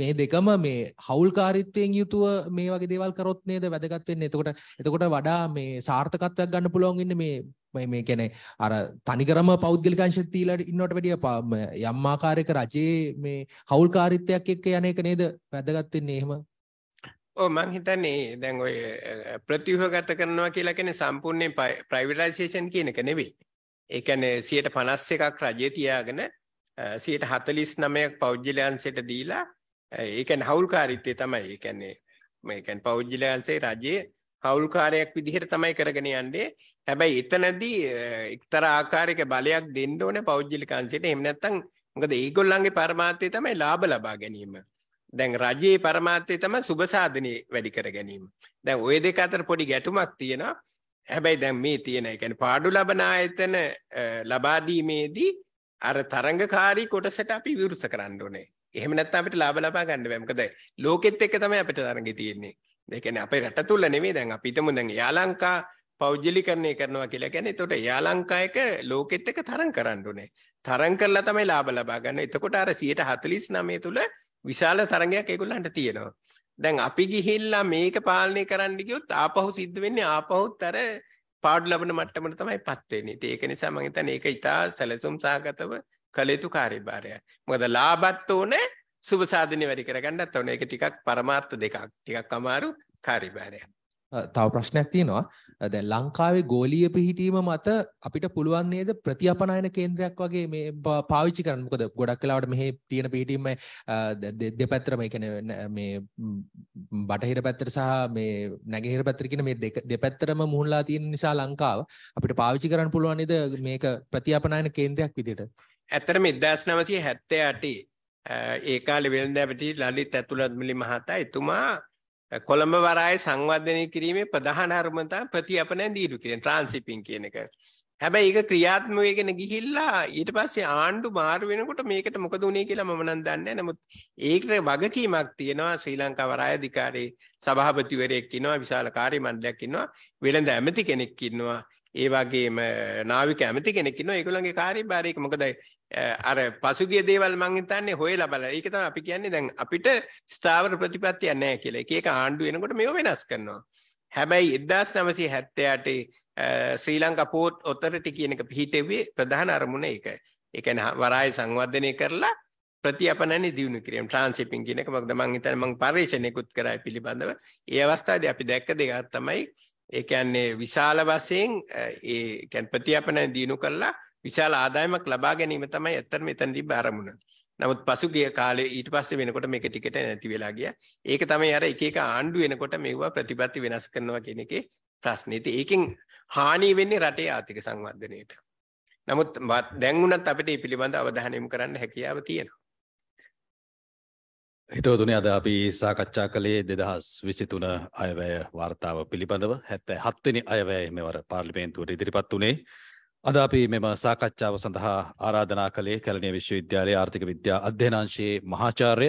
මේ දෙකම මේ හවුල්කාරීත්වයෙන් යුතුව මේ වගේ දේවල් කරොත් නේද වැදගත් වෙන්නේ එතකොට එතකොට වඩා මේ සාර්ථකත්වයක් ගන්න පුළුවන් ඉන්නේ මේ මේ මේ කියන්නේ අර තනිකරම පෞද්ගලික අංශ තීලා ඉන්නවට වැඩිය යම් ආකාරයක රජයේ මේ හවුල්කාරීත්වයක් එක්ක යන එක නේද වැදගත් වෙන්නේ එහෙම ඔව් මං හිතන්නේ දැන් ඔය ප්‍රතිව්‍යුහගත කරනවා කියලා කියන්නේ සම්පූර්ණයෙන් ප්‍රයිවටයිසේෂන් කියන එක නෙවෙයි ඒ කියන්නේ 51ක් රජයේ තියාගෙන 49ක් පෞද්ගලයන්සට දීලා ඒ කියන්නේ හවුල්කාරීත්වය තමයි ඒ කියන්නේ මේ කියන්නේ පෞද්ගලයන්සේ රජයේ හවුල්කාරයක් විදිහට තමයි කරගෙන යන්නේ. හැබැයි එතනදී එක්තරා ආකාරයක බලයක් දෙන්න ඕනේ පෞද්ගලික අංශයට. එහෙම නැත්නම් මොකද ඒගොල්ලන්ගේ පරමාර්ථය තමයි ලාභ ලබා ගැනීම. දැන් රජයේ පරමාර්ථය තමයි සුබ සාධනේ වැඩි කර ගැනීම. දැන් ওই දෙක අතර පොඩි ගැටුමක් තියෙනවා. හැබැයි දැන් මේ තියෙන ඒ කියන්නේ පාඩු ලබන ආයතන ලබා දීමේදී අර තරංගකාරී කොටසට අපි විරුද්ධ කරන්න ඕනේ. එහෙම නැත්නම් අපිට ලාභ ලබා ගන්න බෑ. මොකද ලෝකෙත් එක්ක තමයි අපිට තරංගේ තියෙන්නේ. ඒ කියන්නේ අපේ රට තුල නෙමෙයි දැන් අපි හිතමු දැන් යාලංකා පෞද්ගලිකරණය කරනවා කියලා කියන්නේ එතකොට යාලංකා එක ලෝකෙත් එක්ක තරම් කරන්න ඕනේ. තරම් කරලා තමයි ලාභ ලබා ගන්න. එතකොට අර 149 තුල විශාල තරගයක් ඒගොල්ලන්ට තියෙනවා. දැන් අපි ගිහිල්ලා මේක පාලනය කරන්න ගියොත් ආපහු සිද්ධ වෙන්නේ ආපහුත් අර පාඩු ලබන මට්ටමට තමයිපත් වෙන්නේ. ඒක නිසා මම හිතන්නේ ඒක ඉතා සැලසුම් සහගතව කළ යුතු කාර්යභාරයක්. මොකද ලාභත් ඕනේ සුබ සාධනය වැඩි කරගන්නත් ඕන. ඒක ටිකක් પરමාර්ථ දෙකක්. ටිකක් අමාරු කාර්යභාරයක්. තව ප්‍රශ්නයක් තියෙනවා. දැන් ලංකාවේ ගෝලීය පිහිටීම මත අපිට පුළුවන් නේද ප්‍රතිඅපනයන කේන්ද්‍රයක් වගේ මේ පාවිච්චි කරන්න. මොකද ගොඩක් වෙලාවට මෙහි තියෙන පිහිටීම දෙපැත්තම ඒ කියන්නේ මේ බටහිර පැත්තට සහ මේ නැගෙනහිර පැත්තට කියන මේ දෙපැත්තටම මුහුණලා තියෙන නිසා ලංකාව අපිට පාවිච්චි කරන්න පුළුවන් නේද මේක ප්‍රතිඅපනයන කේන්ද්‍රයක් විදිහට. ඇත්තටම 1978 ඒ කාලේ වෙළඳපති ලලිත් ඇතුළත්මලි මහතා එතුමා කොළඹ වරායේ සංවර්ධනය කිරීමේ ප්‍රධාන අරමුණතා ප්‍රතිඅපනයන් දීලු කියන ට්‍රාන්සිපින් කියන එක. හැබැයි ඒක ක්‍රියාත්මක වෙගෙන ගිහිල්ලා ඊට පස්සේ ආණ්ඩු මාරු වෙනකොට මේකට මොකද වුනේ කියලා මම නම් දන්නේ නැහැ. නමුත් ඒකට වගකීමක් තියෙනවා ශ්‍රී ලංකා වරාය අධිකාරියේ සභාපතිවරයෙක් ඉන්නවා, විශාල කාර්ය මණ්ඩලයක් ඉන්නවා, වෙළඳ ඇමති කෙනෙක් ඉන්නවා. ඒ වගේම නාවික ඇමති කෙනෙක් ඉන්නවා ඒගොල්ලන්ගේ කාර්යභාරය ඒක මොකද අර පසුගිය දේවල් මං හිතන්නේ හොයලා බලලා ඒක තමයි අපි කියන්නේ දැන් අපිට ස්ථාවර ප්‍රතිපත්තිය නැහැ කියලා. එක එක ආණ්ඩු එනකොට මේව වෙනස් කරනවා. හැබැයි 1978 ශ්‍රී ලංකා පෝට් ඔතොරිටි කියන එක පිහිටෙව්වේ ප්‍රධාන අරමුණ ඒකයි. ඒ කියන්නේ වරාය සංවර්ධනය කරලා ප්‍රතිඅපනනි දියුණු කිරීම ට්‍රාන්ස්ෂිපින් කියන එක මොකද මං හිතන්නේ මං පරිශ්‍රණයකුත් කරා පිළිබඳව. ඒ අවස්ථාවේදී අපි දැක්ක දෙයක් තමයි ඒ කියන්නේ විශාල වශයෙන් ඒ කියන්නේ ප්‍රතියාපන දිනු කරලා විශාල ආදායමක් ලබා ගැනීම තමයි ඇත්තටම එතනදී බාරමුණ. නමුත් පසුගිය කාලේ ඊට පස්සේ වෙනකොට මේක ටිකට නැති වෙලා ගියා. ඒක තමයි අර එක එක ආණ්ඩු වෙනකොට මේවා ප්‍රතිපත්ති වෙනස් කරනවා කියන එකේ ප්‍රශ්නේ. ඉතින් ඒකෙන් හානි වෙන්නේ රටේ ආර්ථික සංවර්ධනයට. නමුත් දැන් වුණත් අපිට මේ පිළිබඳ අවධානය යොමු කරන්න හැකියාව තියෙනවා. හිතවතුනි අද අපි සාකච්ඡා කළේ දෙදහස් විසිතුන අයවැය වාර්තාව පිළිබඳව හැත්තෑ හත්වනි අයවැය මෙවර පාර්ලිපේන්තුවට ඉදිරිපත් වනේ. අද අපි මෙම සාකච්ඡාව සඳහා ආරාධනා කළේ කැලනිය විශ්වවිද්‍යාලයේ ආර්ථික විද්‍යා අධ්‍යනාංශයේ මහාචාර්ය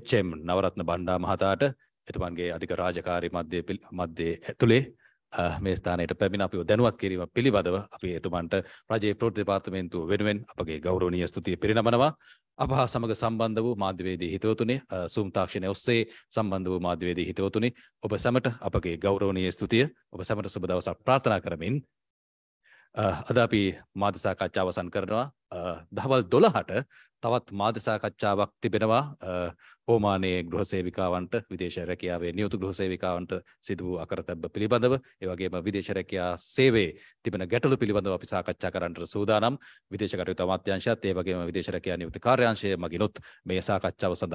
එච්චම් නවරත්න බණ්ඩා මහතාට එතුමන්ගේ අධික රාජකාරි මධ්‍යය මධ්‍යය ඇතුළේ මේ ස්ථානයට පැමිණ අපිව දැනුවත් කිරීම පිළිබඳව අපි එතුමන්ට රජයේ ප්‍රවෘත්ති දෙපාර්තමේන්තුව වෙනුවෙන් අපගේ ගෞරවනීය ස්තුතිය පිරිනමනවා. අප හා සමග සම්බන්ධ වූ මාධ්‍යවේදී හිතවතුනි සූම් තාක්ෂණය ඔස්සේ සම්බන්ධ වූ මාධ්‍යවේදී හිතවතුනි ඔබ සැමට අපගේ ගෞරවනීය ස්තුතිය ඔබ සැමට සුබ දවසක් ප්‍රාර්ථනා කරමින් අද අපි මාධ්‍යසාකච්ඡාව අවසන් කරනවා දහවල් දොළහට තවත් මාධ්‍යසාකච්ඡාවක් තිබෙනවා ඕමානයේ ගෘහසේවිකාවන්ට විදේශ රැකියාවේ නියුතු ගෘහසේවිකාවන්ට සිදු වූ අකරතැබ්බ පිළිබඳව ඒ වගේම විදේශ රැකියා සේවයේ තිබෙන ගැටලු පිළිබඳව අපි සාකච්ඡා කරන්නට සූදානම් විදේශ කටයුතු අමාත්‍යාංශයත් ඒ වගේම විදේශ රැකියා නියුක්ති කාර්යාංශය මගිනුත් මේ සාකච්ඡාව සඳහා